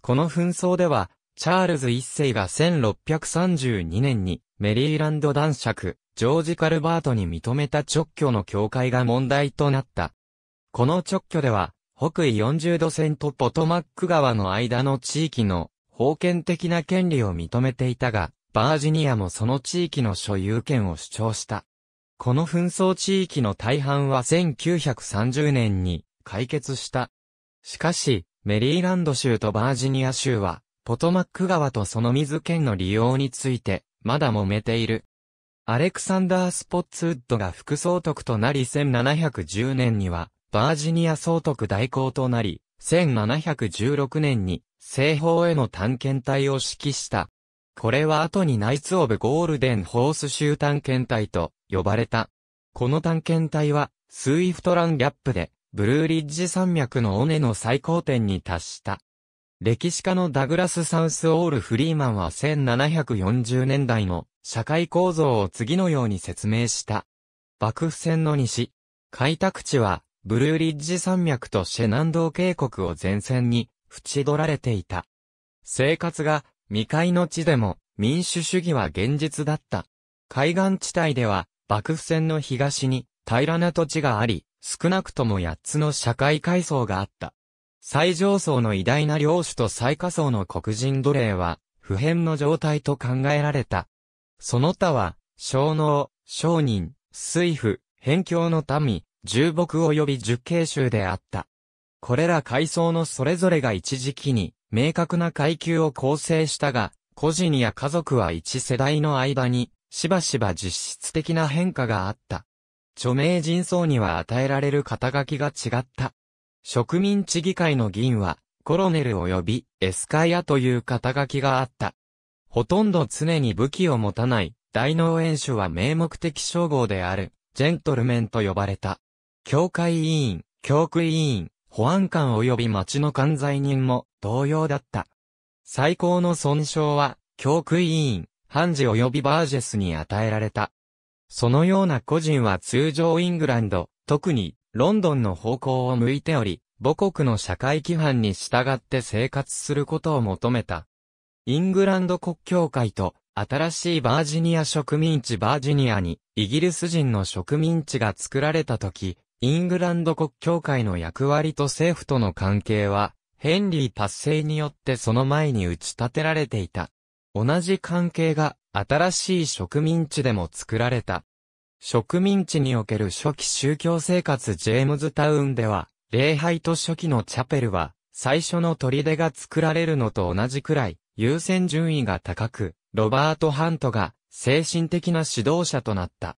この紛争では、チャールズ一世が1632年にメリーランド男爵、ジョージ・カルバートに認めた直居の境界が問題となった。この直居では、北緯40度線とポトマック川の間の地域の封建的な権利を認めていたが、バージニアもその地域の所有権を主張した。この紛争地域の大半は1930年に解決した。しかし、メリーランド州とバージニア州は、ポトマック川とその水圏の利用について、まだ揉めている。アレクサンダー・スポッツウッドが副総督となり1710年には、バージニア総督代行となり、1716年に西方への探検隊を指揮した。これは後にナイツ・オブ・ゴールデン・ホース州探検隊と呼ばれた。この探検隊は、スイフトランギャップで、ブルーリッジ山脈の尾根の最高点に達した。歴史家のダグラス・サウス・オール・フリーマンは1740年代の社会構造を次のように説明した。幕府戦の西、開拓地は、ブルーリッジ山脈とシェナンドー渓谷を前線に、縁取られていた。生活が、未開の地でも、民主主義は現実だった。海岸地帯では、幕府戦の東に平らな土地があり、少なくとも八つの社会階層があった。最上層の偉大な領主と最下層の黒人奴隷は、普遍の状態と考えられた。その他は、小農、商人、水夫、辺境の民、重木及び十慶衆であった。これら階層のそれぞれが一時期に、明確な階級を構成したが、個人や家族は一世代の間に、しばしば実質的な変化があった。著名人層には与えられる肩書きが違った。植民地議会の議員は、コロネル及びエスカイアという肩書きがあった。ほとんど常に武器を持たない大脳演主は名目的称号である、ジェントルメンと呼ばれた。教会委員、教区委員、保安官及び町の管財人も同様だった。最高の損傷は、教区委員、ハンジ及びバージェスに与えられた。そのような個人は通常イングランド、特にロンドンの方向を向いており、母国の社会規範に従って生活することを求めた。イングランド国教会と新しいバージニア植民地バージニアにイギリス人の植民地が作られた時、イングランド国教会の役割と政府との関係は、ヘンリー達成によってその前に打ち立てられていた。同じ関係が新しい植民地でも作られた。植民地における初期宗教生活ジェームズタウンでは、礼拝と初期のチャペルは、最初の砦が作られるのと同じくらい、優先順位が高く、ロバート・ハントが精神的な指導者となった。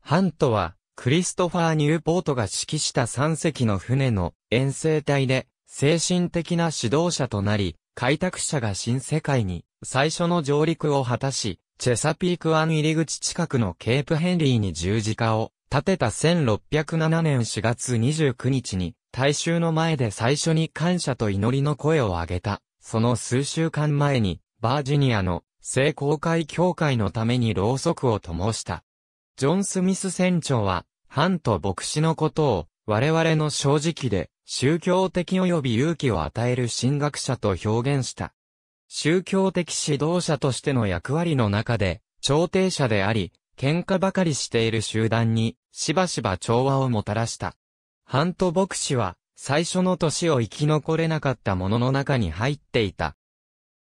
ハントは、クリストファー・ニューポートが指揮した3隻の船の遠征隊で、精神的な指導者となり、開拓者が新世界に最初の上陸を果たし、チェサピーク湾入り口近くのケープヘンリーに十字架を建てた1607年4月29日に大衆の前で最初に感謝と祈りの声を上げた。その数週間前にバージニアの聖公会協会のためにろうそくを灯した。ジョン・スミス船長は、ハンと牧師のことを、我々の正直で、宗教的及び勇気を与える神学者と表現した。宗教的指導者としての役割の中で、調停者であり、喧嘩ばかりしている集団に、しばしば調和をもたらした。ハント牧師は、最初の年を生き残れなかった者の中に入っていた。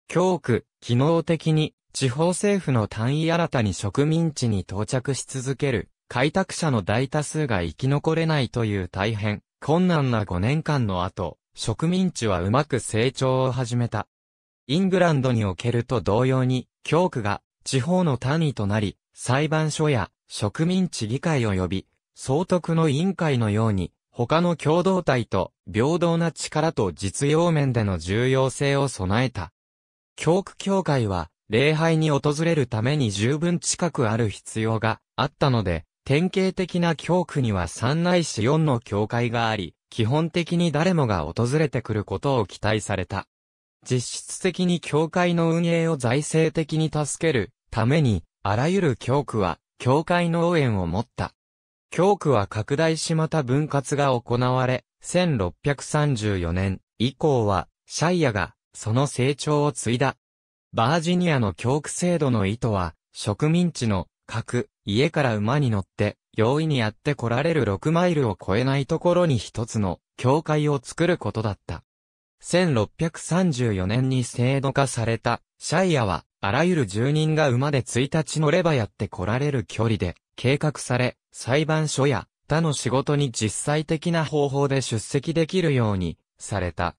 教区、機能的に、地方政府の単位新たに植民地に到着し続ける、開拓者の大多数が生き残れないという大変、困難な5年間の後、植民地はうまく成長を始めた。イングランドにおけると同様に、教区が地方の単位となり、裁判所や植民地議会を呼び、総督の委員会のように、他の共同体と平等な力と実用面での重要性を備えた。教区協会は、礼拝に訪れるために十分近くある必要があったので、典型的な教区には3ないし4の教会があり、基本的に誰もが訪れてくることを期待された。実質的に教会の運営を財政的に助けるために、あらゆる教区は、教会の応援を持った。教区は拡大しまた分割が行われ、1634年以降は、シャイアが、その成長を継いだ。バージニアの教区制度の意図は、植民地の各、家から馬に乗って、容易にやって来られる6マイルを超えないところに一つの、教会を作ることだった。1634年に制度化された、シャイアは、あらゆる住人が馬で1日乗ればやって来られる距離で、計画され、裁判所や、他の仕事に実際的な方法で出席できるように、された。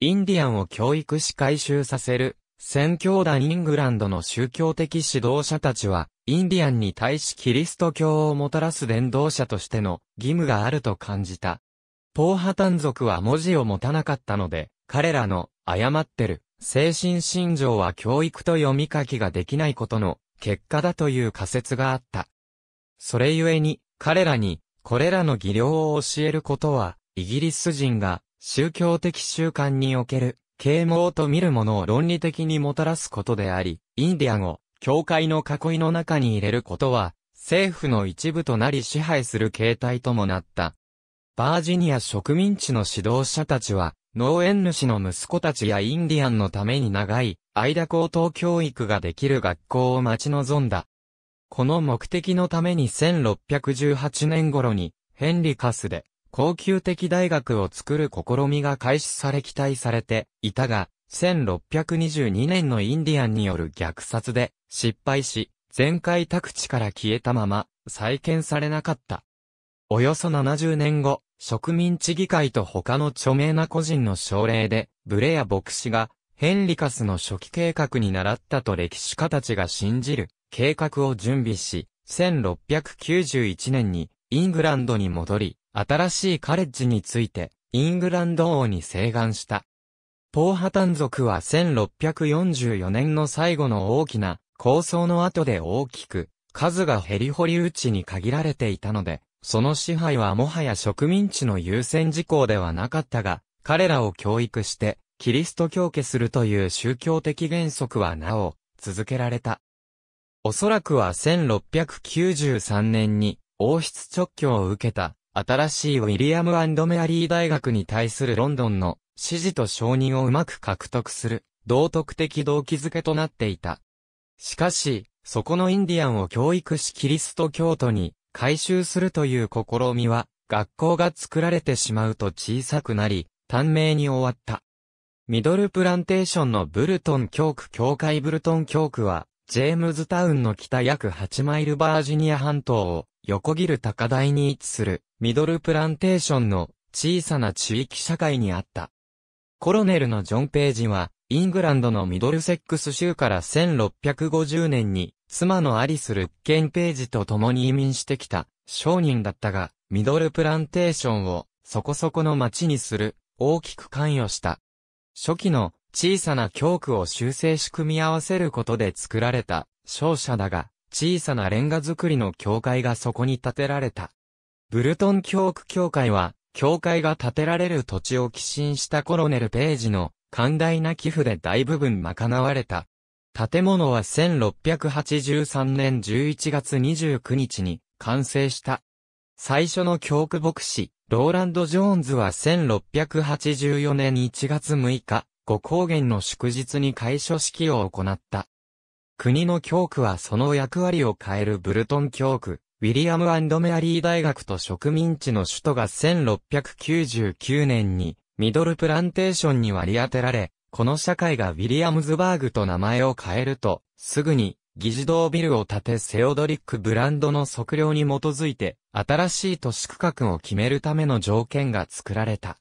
インディアンを教育し回収させる宣教団イングランドの宗教的指導者たちは、インディアンに対しキリスト教をもたらす伝道者としての義務があると感じた。ポーハタン族は文字を持たなかったので、彼らの誤ってる精神信条は教育と読み書きができないことの結果だという仮説があった。それゆえに、彼らにこれらの技量を教えることは、イギリス人が宗教的習慣における啓蒙と見るものを論理的にもたらすことであり、インディア語、教会の囲いの中に入れることは、政府の一部となり支配する形態ともなった。バージニア植民地の指導者たちは、農園主の息子たちやインディアンのために長い間高等教育ができる学校を待ち望んだ。この目的のために1618年頃にヘンリカスで高級的大学を作る試みが開始され期待されていたが、1622年のインディアンによる虐殺で失敗し、全開宅地から消えたまま再建されなかった。およそ70年後、植民地議会と他の著名な個人の奨励で、ブレア牧師がヘンリカスの初期計画に習ったと歴史家たちが信じる計画を準備し、1691年にイングランドに戻り、新しいカレッジについて、イングランド王に請願した。ポーハタン族は1644年の最後の大きな構想の後で大きく、数がヘリホリ打ちに限られていたので、その支配はもはや植民地の優先事項ではなかったが、彼らを教育して、キリスト教家するという宗教的原則はなお、続けられた。おそらくは1693年に、王室直教を受けた、新しいウィリアムメアリー大学に対するロンドンの支持と承認をうまく獲得する道徳的動機づけとなっていた。しかし、そこのインディアンを教育しキリスト教徒に改修するという試みは、学校が作られてしまうと小さくなり、短命に終わった。ミドルプランテーションのブルトン教区教会ブルトン教区は、ジェームズタウンの北約8マイルバージニア半島を横切る高台に位置するミドルプランテーションの小さな地域社会にあった。コロネルのジョン・ページは、イングランドのミドルセックス州から1650年に、妻のアリス・ルッケン・ページと共に移民してきた商人だったが、ミドルプランテーションをそこそこの町にする、大きく関与した。初期の小さな教区を修正し組み合わせることで作られた商社だが、小さなレンガ造りの教会がそこに建てられた。ブルトン教区教会は、教会が建てられる土地を寄進したコロネル・ページの寛大な寄付で大部分賄われた。建物は1683年11月29日に完成した。最初の教区牧師、ローランド・ジョーンズは1684年1月6日、五高原の祝日に開所式を行った。国の教区はその役割を変えるブルトン教区、ウィリアムメアリー大学と植民地の首都が1699年にミドルプランテーションに割り当てられ、この社会がウィリアムズバーグと名前を変えると、すぐに議事堂ビルを建てセオドリック・ブランドの測量に基づいて、新しい都市区画を決めるための条件が作られた。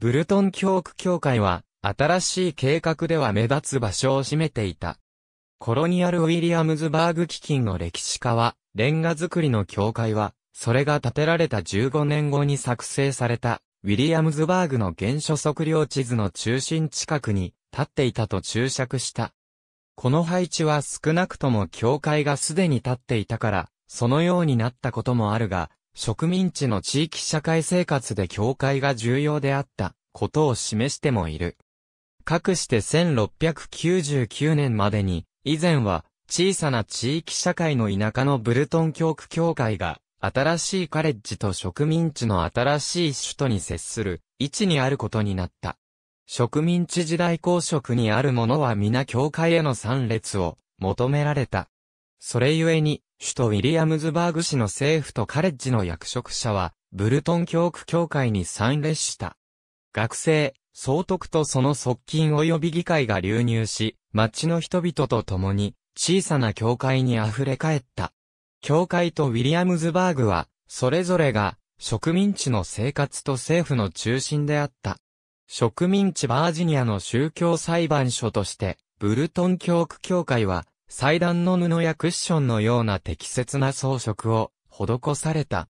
ブルトン教区協会は、新しい計画では目立つ場所を占めていた。コロニアルウィリアムズバーグ基金の歴史家は、レンガ作りの教会は、それが建てられた15年後に作成された、ウィリアムズバーグの原初測量地図の中心近くに立っていたと注釈した。この配置は少なくとも教会がすでに立っていたから、そのようになったこともあるが、植民地の地域社会生活で教会が重要であったことを示してもいる。かくして1699年までに以前は、小さな地域社会の田舎のブルトン教区教会が、新しいカレッジと植民地の新しい首都に接する位置にあることになった。植民地時代公職にある者は皆教会への参列を求められた。それゆえに、首都ウィリアムズバーグ市の政府とカレッジの役職者は、ブルトン教区教会に参列した。学生、総督とその側近及び議会が流入し、町の人々と共に、小さな教会に溢れ返った。教会とウィリアムズバーグは、それぞれが、植民地の生活と政府の中心であった。植民地バージニアの宗教裁判所として、ブルトン教区教会は、祭壇の布やクッションのような適切な装飾を、施された。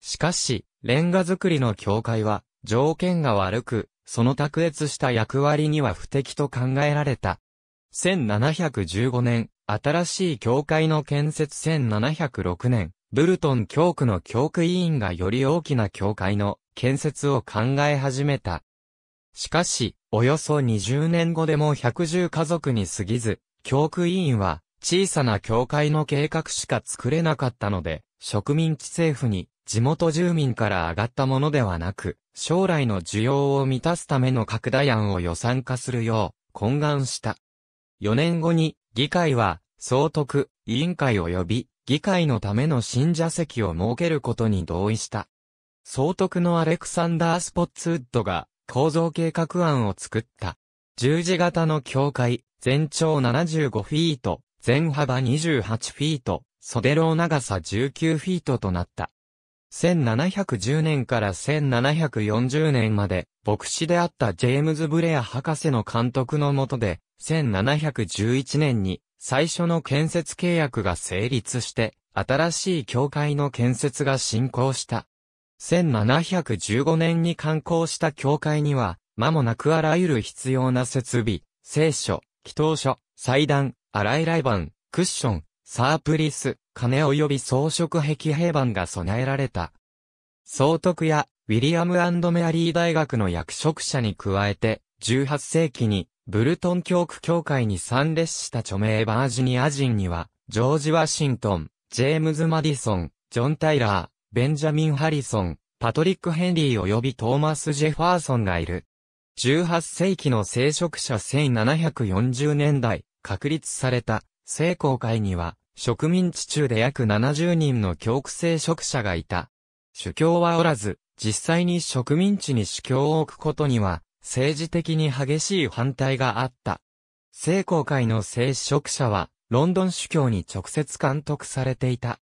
しかし、レンガ造りの教会は、条件が悪く、その卓越した役割には不適と考えられた。1715年、新しい教会の建設1706年、ブルトン教区の教区委員がより大きな教会の建設を考え始めた。しかし、およそ20年後でも110家族に過ぎず、教区委員は小さな教会の計画しか作れなかったので、植民地政府に地元住民から上がったものではなく、将来の需要を満たすための拡大案を予算化するよう懇願した。4年後に議会は総督委員会及び議会のための信者席を設けることに同意した。総督のアレクサンダー・スポッツウッドが構造計画案を作った。十字型の教会、全長75フィート、全幅28フィート、袖楼長さ19フィートとなった。1710年から1740年まで、牧師であったジェームズ・ブレア博士の監督の下で、1711年に最初の建設契約が成立して、新しい教会の建設が進行した。1715年に刊行した教会には、間もなくあらゆる必要な設備、聖書、祈祷書、祭壇、洗い来板、クッション、サープリス、金及び装飾壁平板が備えられた。総督やウィリアムメアリー大学の役職者に加えて、18世紀にブルトン教区教会に参列した著名バージニア人には、ジョージ・ワシントン、ジェームズ・マディソン、ジョン・タイラー、ベンジャミン・ハリソン、パトリック・ヘンリー及びトーマス・ジェファーソンがいる。18世紀の聖職者1740年代、確立された、聖公会には、植民地中で約70人の教区聖職者がいた。主教はおらず、実際に植民地に主教を置くことには、政治的に激しい反対があった。聖公会の聖職者は、ロンドン主教に直接監督されていた。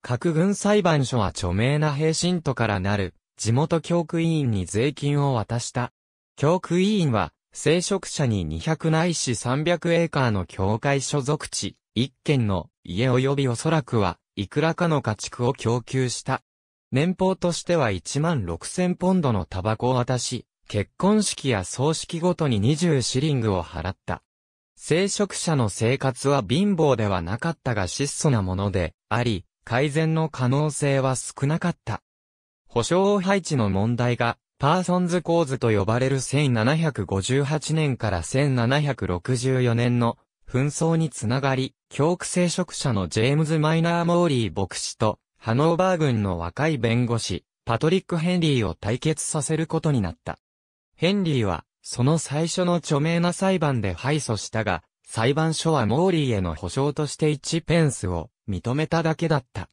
各軍裁判所は著名な平信徒からなる、地元教区委員に税金を渡した。教区委員は、聖職者に200ないし300エーカーの教会所属地、一軒の家及びおそらくは、いくらかの家畜を供給した。年俸としては1万6000ポンドのタバコを渡し、結婚式や葬式ごとに20シリングを払った。聖職者の生活は貧乏ではなかったが質素なものであり、改善の可能性は少なかった。保障配置の問題が、パーソンズ構図と呼ばれる1758年から1764年の紛争につながり、教区聖職者のジェームズ・マイナー・モーリー牧師と、ハノーバー軍の若い弁護士、パトリック・ヘンリーを対決させることになった。ヘンリーは、その最初の著名な裁判で敗訴したが、裁判所はモーリーへの保証として1ペンスを認めただけだった。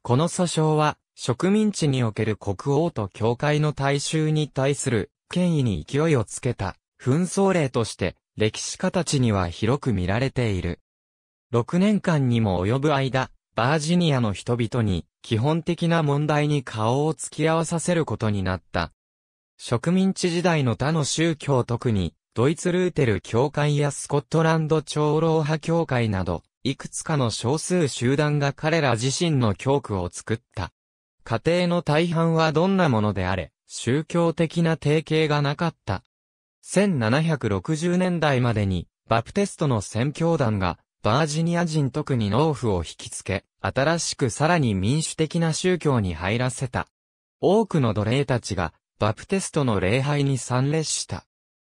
この訴訟は、植民地における国王と教会の大衆に対する権威に勢いをつけた紛争例として歴史家たちには広く見られている。6年間にも及ぶ間、バージニアの人々に基本的な問題に顔を突き合わさせることになった。植民地時代の他の宗教特に、ドイツルーテル教会やスコットランド長老派教会など、いくつかの少数集団が彼ら自身の教区を作った。家庭の大半はどんなものであれ、宗教的な提携がなかった。1760年代までに、バプテストの宣教団が、バージニア人特に農夫を引きつけ、新しくさらに民主的な宗教に入らせた。多くの奴隷たちが、バプテストの礼拝に参列した。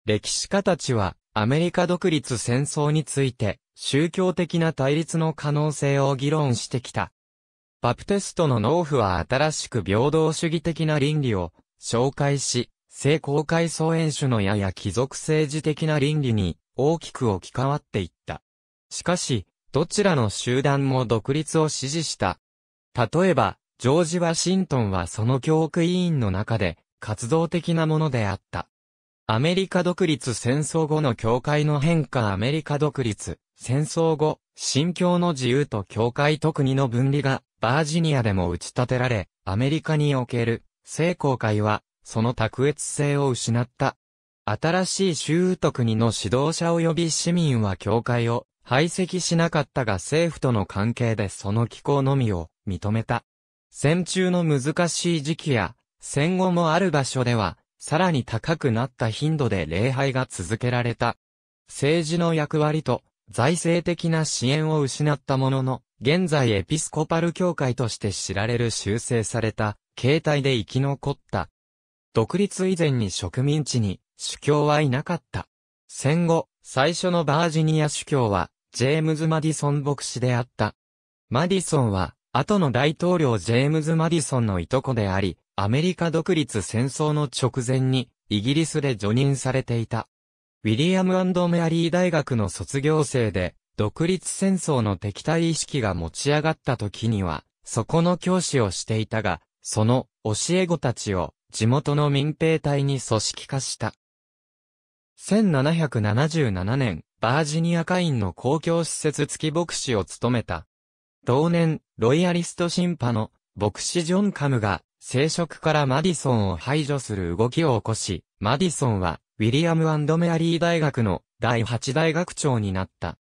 歴史家たちは、アメリカ独立戦争について、宗教的な対立の可能性を議論してきた。バプテストの農夫は新しく平等主義的な倫理を紹介し、性公開総演種のやや貴族政治的な倫理に大きく置き換わっていった。しかし、どちらの集団も独立を支持した。例えば、ジョージ・ワシントンはその教育委員の中で活動的なものであった。アメリカ独立戦争後の教会の変化アメリカ独立戦争後、信教の自由と教会特にの分離がバージニアでも打ち立てられ、アメリカにおける聖公会はその卓越性を失った。新しい州徳国の指導者及び市民は教会を排斥しなかったが政府との関係でその機構のみを認めた。戦中の難しい時期や戦後もある場所ではさらに高くなった頻度で礼拝が続けられた。政治の役割と財政的な支援を失ったものの、現在エピスコパル教会として知られる修正された、形態で生き残った。独立以前に植民地に主教はいなかった。戦後、最初のバージニア主教は、ジェームズ・マディソン牧師であった。マディソンは、後の大統領ジェームズ・マディソンのいとこであり、アメリカ独立戦争の直前に、イギリスで除任されていた。ウィリアムアンド・メアリー大学の卒業生で、独立戦争の敵対意識が持ち上がった時には、そこの教師をしていたが、その教え子たちを地元の民兵隊に組織化した。1777年、バージニア会員の公共施設付き牧師を務めた。同年、ロイヤリスト審判の牧師ジョン・カムが聖職からマディソンを排除する動きを起こし、マディソンはウィリアムメアリー大学の第8大学長になった。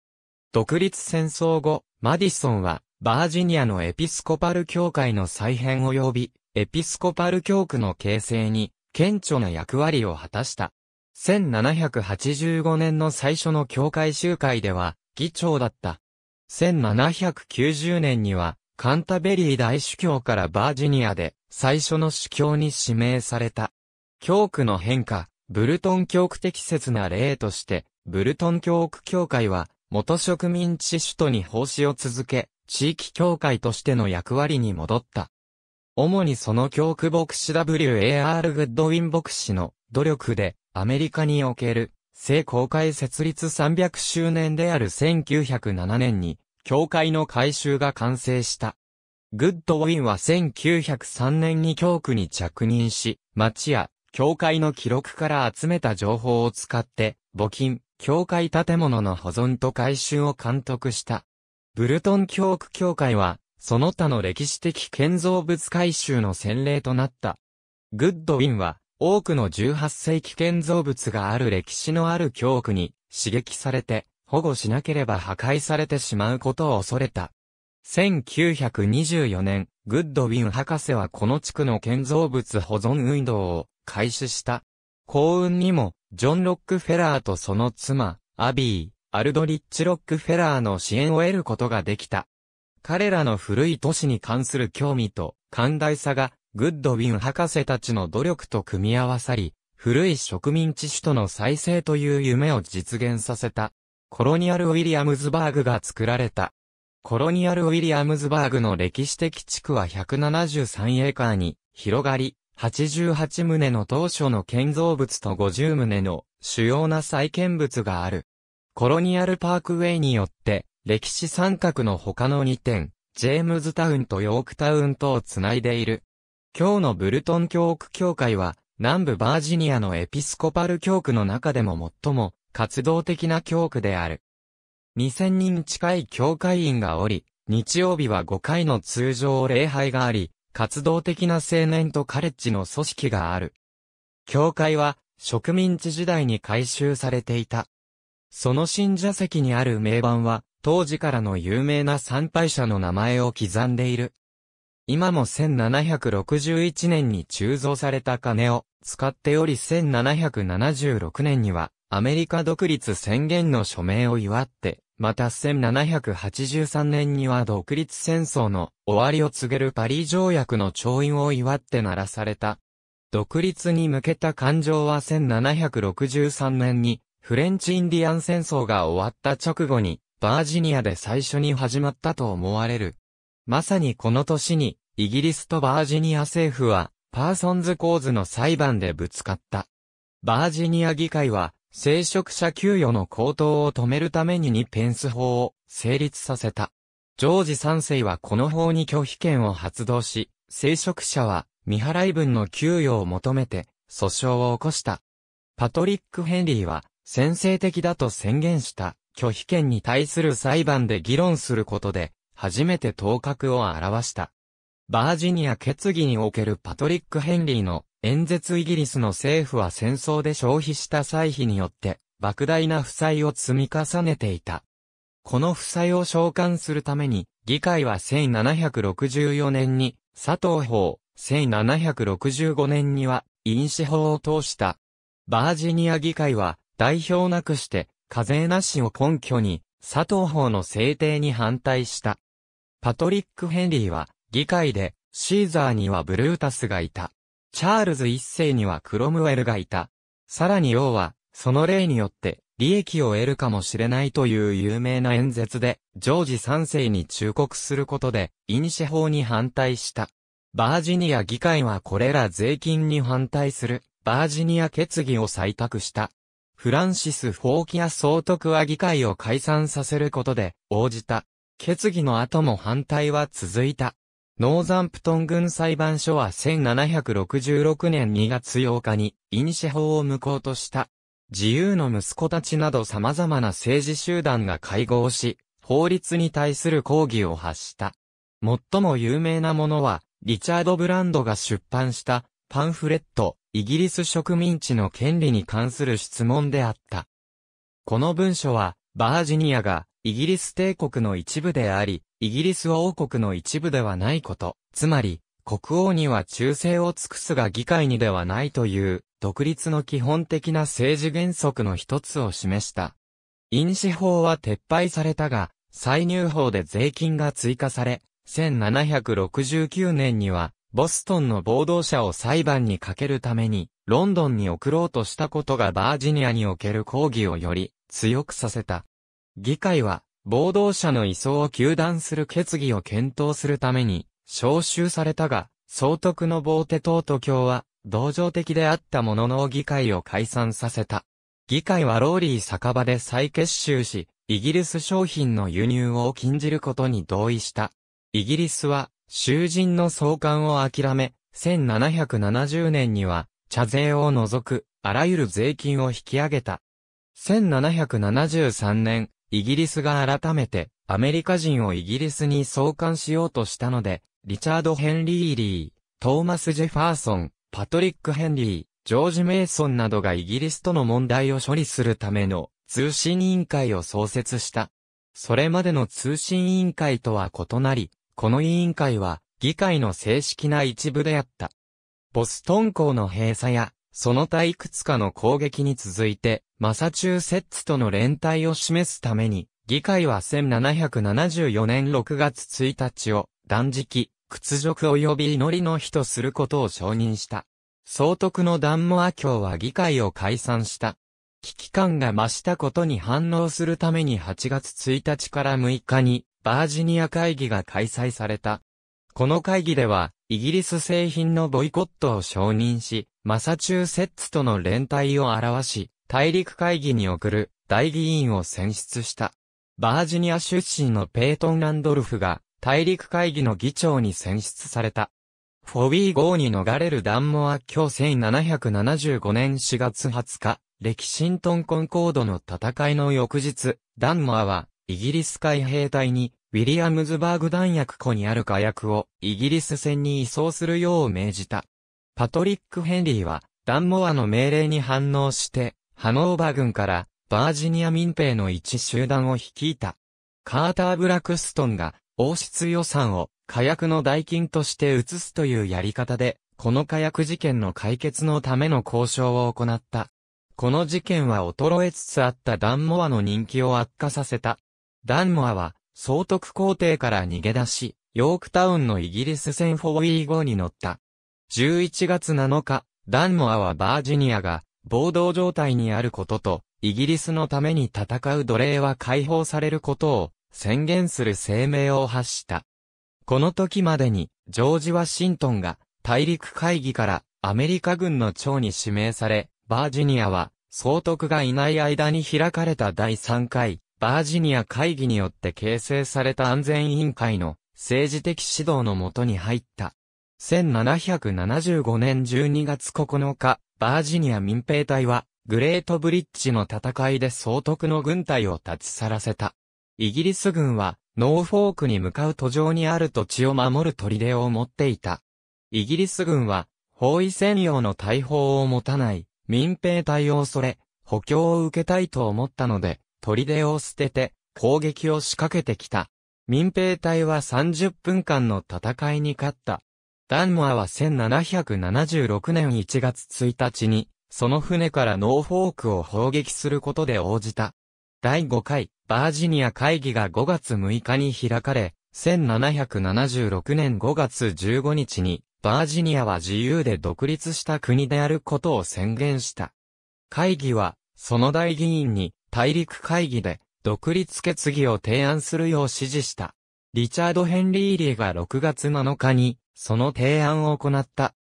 独立戦争後、マディソンはバージニアのエピスコパル教会の再編及びエピスコパル教区の形成に、顕著な役割を果たした。1785年の最初の教会集会では、議長だった。1790年には、カンタベリー大主教からバージニアで、最初の主教に指名された。教区の変化、ブルトン教区適切な例として、ブルトン教区教会は、元植民地首都に奉仕を続け、地域教会としての役割に戻った。主にその教区牧師 W.A.R. グッドウィン牧師の努力で、アメリカにおける、聖公会設立300周年である1907年に、教会の改修が完成した。グッドウィンは1903年に教区に着任し、町や教会の記録から集めた情報を使って、募金、教会建物の保存と改修を監督した。ブルトン教区教会は、その他の歴史的建造物改修の先例となった。グッドウィンは、多くの18世紀建造物がある歴史のある教区に刺激されて、保護しなければ破壊されてしまうことを恐れた。1924年、グッドウィン博士はこの地区の建造物保存運動を開始した。幸運にも、ジョン・ロックフェラーとその妻、アビー、アルドリッチ・ロックフェラーの支援を得ることができた。彼らの古い都市に関する興味と寛大さが、グッドウィン博士たちの努力と組み合わさり、古い植民地首都の再生という夢を実現させた。コロニアル・ウィリアムズバーグが作られた。コロニアル・ウィリアムズバーグの歴史的地区は173エーカーに広がり、88棟の当初の建造物と50棟の主要な再建物がある。コロニアルパークウェイによって歴史三角の他の2点、ジェームズタウンとヨークタウンとをつないでいる。今日のブルトン教区教会は、南部バージニアのエピスコパル教区の中でも最も活動的な教区である。2000人近い教会員がおり、日曜日は5回の通常礼拝があり、活動的な青年とカレッジの組織がある。教会は植民地時代に改修されていた。その信者席にある名板は、当時からの有名な参拝者の名前を刻んでいる。今も1761年に鋳造された金を使っており1776年にはアメリカ独立宣言の署名を祝って、また1783年には独立戦争の終わりを告げるパリ条約の調印を祝って鳴らされた。独立に向けた感情は1763年にフレンチインディアン戦争が終わった直後にバージニアで最初に始まったと思われる。まさにこの年に、イギリスとバージニア政府は、パーソンズ構図の裁判でぶつかった。バージニア議会は、聖職者給与の高騰を止めるために2ペンス法を成立させた。ジョージ3世はこの法に拒否権を発動し、聖職者は未払い分の給与を求めて訴訟を起こした。パトリック・ヘンリーは先制的だと宣言した拒否権に対する裁判で議論することで、初めて頭角を表した。バージニア決議におけるパトリック・ヘンリーの演説イギリスの政府は戦争で消費した歳費によって、莫大な負債を積み重ねていた。この負債を召喚するために、議会は1764年に、佐藤法、1765年には、飲酒法を通した。バージニア議会は、代表なくして、課税なしを根拠に、佐藤法の制定に反対した。パトリック・ヘンリーは、議会で、シーザーにはブルータスがいた。チャールズ一世にはクロムウェルがいた。さらに王は、その例によって、利益を得るかもしれないという有名な演説で、ジョージ三世に忠告することで、飲酒法に反対した。バージニア議会はこれら税金に反対する、バージニア決議を採択した。フランシス・フォーキア総督は議会を解散させることで応じた。決議の後も反対は続いた。ノーザンプトン軍裁判所は1766年2月8日に、飲酒法を無効とした。自由の息子たちなど様々な政治集団が会合し、法律に対する抗議を発した。最も有名なものは、リチャード・ブランドが出版した、パンフレット、イギリス植民地の権利に関する質問であった。この文書は、バージニアが、イギリス帝国の一部であり、イギリス王国の一部ではないこと、つまり、国王には忠誠を尽くすが議会にではないという、独立の基本的な政治原則の一つを示した。因子法は撤廃されたが、歳入法で税金が追加され、1769年には、ボストンの暴動者を裁判にかけるために、ロンドンに送ろうとしたことがバージニアにおける抗議をより強くさせた。議会は、暴動者の移送を求断する決議を検討するために、招集されたが、総督のボーテトートは、同情的であったものの議会を解散させた。議会はローリー酒場で再結集し、イギリス商品の輸入を禁じることに同意した。イギリスは、囚人の送還を諦め、1770年には、茶税を除く、あらゆる税金を引き上げた。1773年、イギリスが改めて、アメリカ人をイギリスに送還しようとしたので、リチャード・ヘンリー・リー、トーマス・ジェファーソン、パトリック・ヘンリー、ジョージ・メイソンなどがイギリスとの問題を処理するための通信委員会を創設した。それまでの通信委員会とは異なり、この委員会は議会の正式な一部であった。ボストン校の閉鎖や、その他いくつかの攻撃に続いて、マサチューセッツとの連帯を示すために、議会は1774年6月1日を断食、屈辱及び祈りの日とすることを承認した。総督のダンモア教は議会を解散した。危機感が増したことに反応するために8月1日から6日にバージニア会議が開催された。この会議では、イギリス製品のボイコットを承認し、マサチューセッツとの連帯を表し、大陸会議に送る大議員を選出した。バージニア出身のペイトン・ランドルフが大陸会議の議長に選出された。フォビー号に逃れるダンモア今日1775年4月20日、歴史ントンコンコードの戦いの翌日、ダンモアはイギリス海兵隊に、ウィリアムズバーグ弾薬庫にある火薬をイギリス戦に移送するよう命じた。パトリック・ヘンリーは、ダンモアの命令に反応して、ハノーバ軍からバージニア民兵の一集団を率いた。カーター・ブラクストンが王室予算を火薬の代金として移すというやり方で、この火薬事件の解決のための交渉を行った。この事件は衰えつつあったダンモアの人気を悪化させた。ダンモアは、総督皇帝から逃げ出し、ヨークタウンのイギリス戦フォーー号に乗った。11月7日、ダンモアはバージニアが、暴動状態にあることと、イギリスのために戦う奴隷は解放されることを宣言する声明を発した。この時までに、ジョージ・ワシントンが大陸会議からアメリカ軍の長に指名され、バージニアは総督がいない間に開かれた第3回バージニア会議によって形成された安全委員会の政治的指導のもとに入った。1775年12月9日、バージニア民兵隊は、グレートブリッジの戦いで総督の軍隊を立ち去らせた。イギリス軍は、ノーフォークに向かう途上にある土地を守る砦を持っていた。イギリス軍は、包囲専用の大砲を持たない民兵隊を恐れ、補強を受けたいと思ったので、砦を捨てて攻撃を仕掛けてきた。民兵隊は30分間の戦いに勝った。ダンモアは1776年1月1日に、その船からノーフォークを砲撃することで応じた。第5回バージニア会議が5月6日に開かれ、1776年5月15日に、バージニアは自由で独立した国であることを宣言した。会議は、その大議員に、大陸会議で独立決議を提案するよう指示した。リチャード・ヘンリー・リーが6月7日にその提案を行った。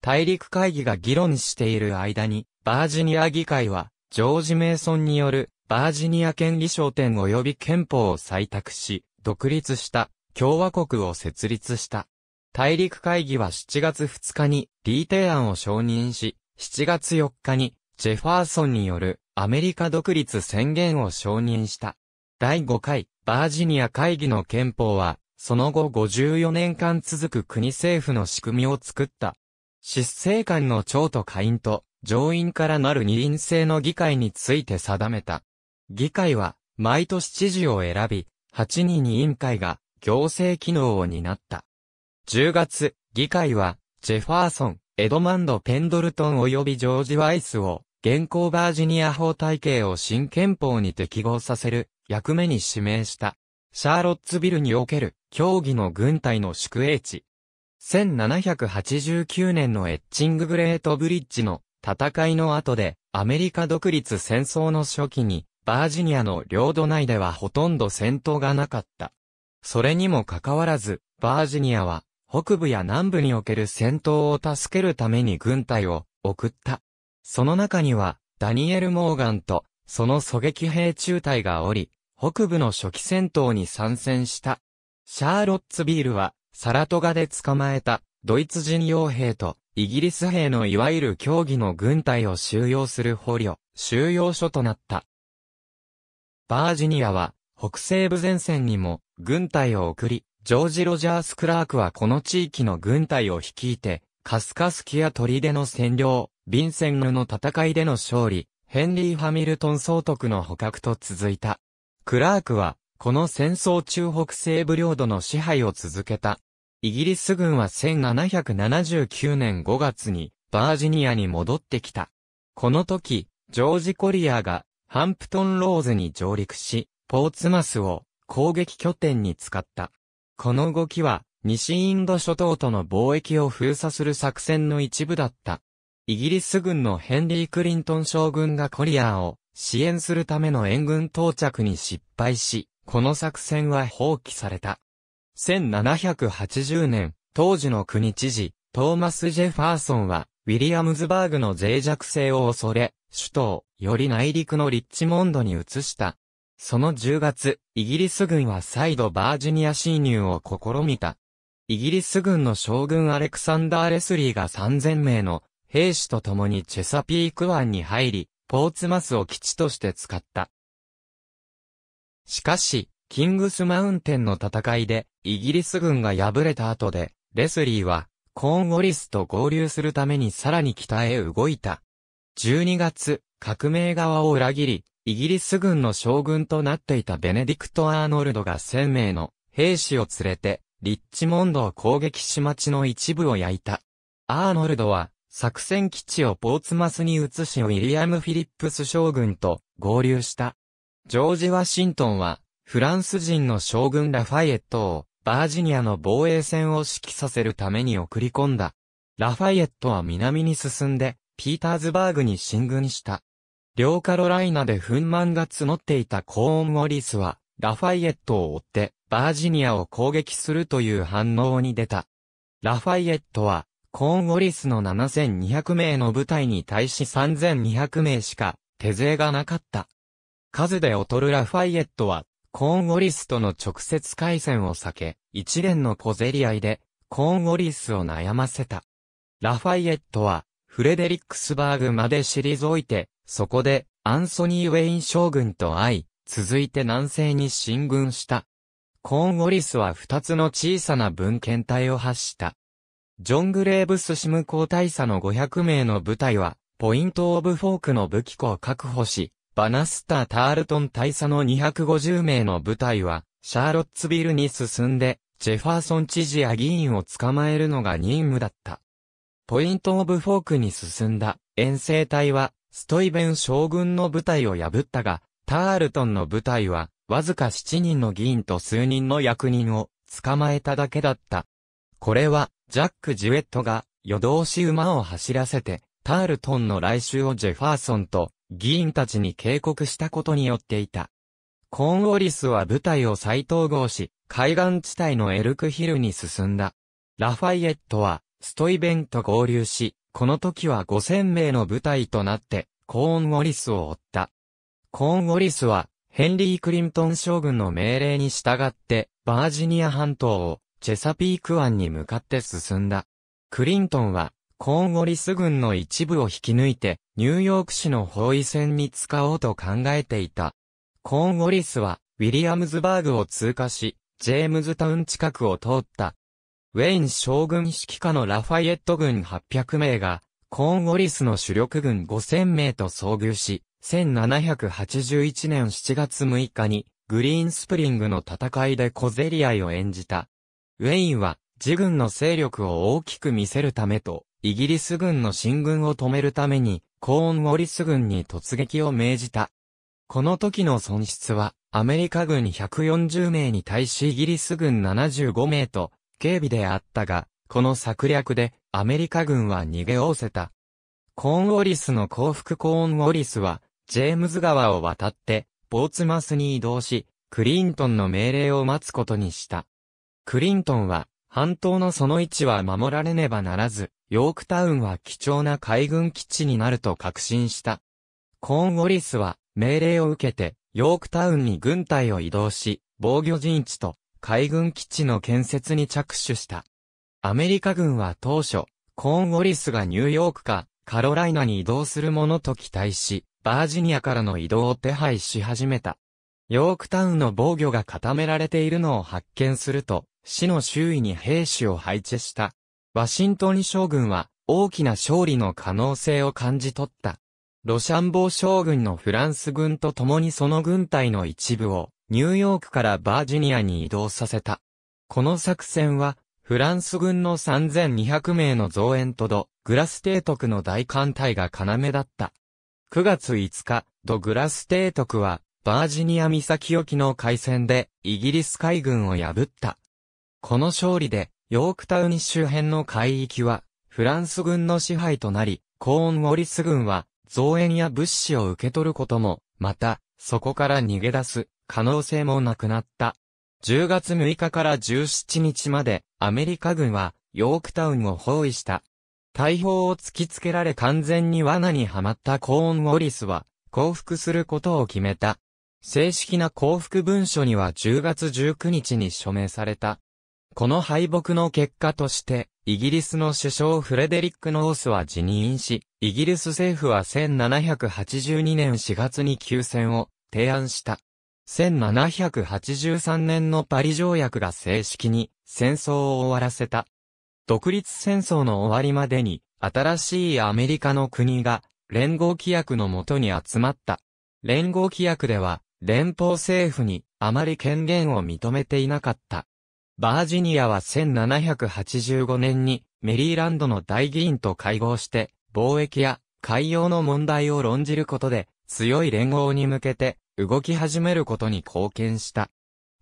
大陸会議が議論している間に、バージニア議会は、ジョージ・メイソンによるバージニア権利商店及び憲法を採択し、独立した共和国を設立した。大陸会議は7月2日にリー提案を承認し、7月4日にジェファーソンによるアメリカ独立宣言を承認した。第5回バージニア会議の憲法は、その後54年間続く国政府の仕組みを作った。執政官の長と下院と上院からなる二院制の議会について定めた。議会は毎年知事を選び、8人委員会が行政機能を担った。10月、議会はジェファーソン、エドマンド・ペンドルトン及びジョージ・ワイスを現行バージニア法体系を新憲法に適合させる役目に指名した。シャーロッツビルにおける競技の軍隊の宿営地。1789年のエッチンググレートブリッジの戦いの後でアメリカ独立戦争の初期にバージニアの領土内ではほとんど戦闘がなかった。それにもかかわらずバージニアは北部や南部における戦闘を助けるために軍隊を送った。その中には、ダニエル・モーガンと、その狙撃兵中隊がおり、北部の初期戦闘に参戦した。シャーロッツビールは、サラトガで捕まえた、ドイツ人傭兵と、イギリス兵のいわゆる競技の軍隊を収容する捕虜、収容所となった。バージニアは、北西部前線にも、軍隊を送り、ジョージ・ロジャース・クラークはこの地域の軍隊を率いて、カスカスキや砦の占領、ヴィンセンヌの戦いでの勝利、ヘンリー・ハミルトン総督の捕獲と続いた。クラークは、この戦争中北西部領土の支配を続けた。イギリス軍は1779年5月にバージニアに戻ってきた。この時、ジョージ・コリアがハンプトン・ローズに上陸し、ポーツマスを攻撃拠点に使った。この動きは西インド諸島との貿易を封鎖する作戦の一部だった。イギリス軍のヘンリー・クリントン将軍がコリアーを支援するための援軍到着に失敗し、この作戦は放棄された。1780年、当時の国知事、トーマス・ジェファーソンは、ウィリアムズバーグの脆弱性を恐れ、首都をより内陸のリッチモンドに移した。その10月、イギリス軍は再度バージニア侵入を試みた。イギリス軍の将軍アレクサンダー・レスリーが3000名の兵士と共にチェサピーク湾に入り、ポーツマスを基地として使った。しかし、キングスマウンテンの戦いで、イギリス軍が敗れた後で、レスリーは、コーンウォリスと合流するためにさらに北へ動いた。12月、革命側を裏切り、イギリス軍の将軍となっていたベネディクト・アーノルドが1000名の兵士を連れて、リッチモンドを攻撃し町の一部を焼いた。アーノルドは、作戦基地をポーツマスに移しウィリアム・フィリップス将軍と合流した。ジョージ・ワシントンは、フランス人の将軍ラファイエットを、バージニアの防衛戦を指揮させるために送り込んだ。ラファイエットは南に進んで、ピーターズバーグに進軍した。両カロライナで憤満が募っていたコーン・ウォリスは、ラファイエットを追って、バージニアを攻撃するという反応に出た。ラファイエットは、コーンオリスの7200名の部隊に対し3200名しか手勢がなかった。数で劣るラファイエットは、コーンオリスとの直接回戦を避け、一連の小競り合いで、コーンオリスを悩ませた。ラファイエットは、フレデリックスバーグまで退いて、そこで、アンソニー・ウェイン将軍と会い、続いて南西に進軍した。コーンオリスは二つの小さな文献体を発した。ジョン・グレーブスシム交大佐の500名の部隊は、ポイント・オブ・フォークの武器庫を確保し、バナスター・タールトン大佐の250名の部隊は、シャーロッツビルに進んで、ジェファーソン知事や議員を捕まえるのが任務だった。ポイント・オブ・フォークに進んだ遠征隊は、ストイベン将軍の部隊を破ったが、タールトンの部隊は、わずか7人の議員と数人の役人を捕まえただけだった。これは、ジャック・ジュエットが夜通し馬を走らせて、タールトンの来襲をジェファーソンと議員たちに警告したことによっていた。コーンウォリスは部隊を再統合し、海岸地帯のエルクヒルに進んだ。ラファイエットは、ストイベンと合流し、この時は5000名の部隊となって、コーンウォリスを追った。コーンウォリスは、ヘンリー・クリントン将軍の命令に従って、バージニア半島をチェサピーク湾に向かって進んだ。クリントンは、コーンウォリス軍の一部を引き抜いて、ニューヨーク市の包囲戦に使おうと考えていた。コーンウォリスは、ウィリアムズバーグを通過し、ジェームズタウン近くを通った。ウェイン将軍指揮下のラファイエット軍800名が、コーンウォリスの主力軍5000名と遭遇し、1781年7月6日に、グリーンスプリングの戦いで小競り合いを演じた。ウェインは、自軍の勢力を大きく見せるためと、イギリス軍の進軍を止めるために、コーンウォリス軍に突撃を命じた。この時の損失は、アメリカ軍140名に対しイギリス軍75名と、警備であったが、この策略で、アメリカ軍は逃げおおせた。コーンウォリスの降伏コーンウォリスは、ジェームズ川を渡って、ボーツマスに移動し、クリントンの命令を待つことにした。クリントンは、半島のその位置は守られねばならず、ヨークタウンは貴重な海軍基地になると確信した。コーンウォリスは、命令を受けて、ヨークタウンに軍隊を移動し、防御陣地と海軍基地の建設に着手した。アメリカ軍は当初、コーンウォリスがニューヨークかカロライナに移動するものと期待し、バージニアからの移動を手配し始めた。ヨークタウンの防御が固められているのを発見すると、市の周囲に兵士を配置した。ワシントン将軍は大きな勝利の可能性を感じ取った。ロシャンボー将軍のフランス軍と共にその軍隊の一部をニューヨークからバージニアに移動させた。この作戦はフランス軍の3200名の増援とド・グラス提督の大艦隊が要だった。9月5日、ド・グラス提督はバージニア岬沖の海戦でイギリス海軍を破った。この勝利で、ヨークタウン周辺の海域は、フランス軍の支配となり、コーンウォリス軍は、増援や物資を受け取ることも、また、そこから逃げ出す、可能性もなくなった。10月6日から17日まで、アメリカ軍は、ヨークタウンを包囲した。大砲を突きつけられ完全に罠にはまったコーンウォリスは、降伏することを決めた。正式な降伏文書には10月19日に署名された。この敗北の結果として、イギリスの首相フレデリック・ノースは辞任し、イギリス政府は1782年4月に休戦を提案した。1783年のパリ条約が正式に戦争を終わらせた。独立戦争の終わりまでに、新しいアメリカの国が連合規約のもとに集まった。連合規約では、連邦政府にあまり権限を認めていなかった。バージニアは1785年にメリーランドの大議員と会合して、貿易や海洋の問題を論じることで、強い連合に向けて動き始めることに貢献した。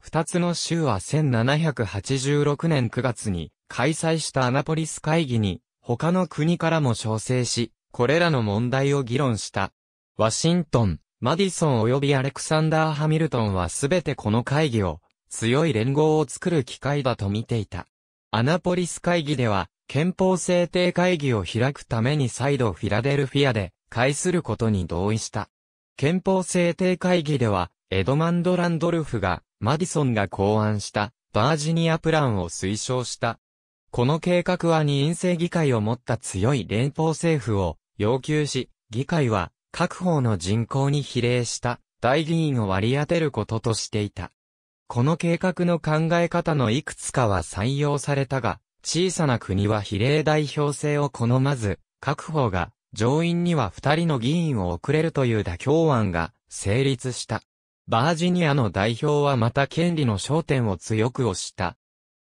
二つの州は1786年9月に開催したアナポリス会議に他の国からも調整し、これらの問題を議論した。ワシントン、マディソン及びアレクサンダー・ハミルトンはすべてこの会議を強い連合を作る機会だと見ていた。アナポリス会議では、憲法制定会議を開くために再度フィラデルフィアで会することに同意した。憲法制定会議では、エドマンド・ランドルフが、マディソンが考案した、バージニアプランを推奨した。この計画は二院制議会を持った強い連邦政府を要求し、議会は各方の人口に比例した大議員を割り当てることとしていた。この計画の考え方のいくつかは採用されたが、小さな国は比例代表制を好まず、各方が上院には二人の議員を送れるという妥協案が成立した。バージニアの代表はまた権利の焦点を強く押した。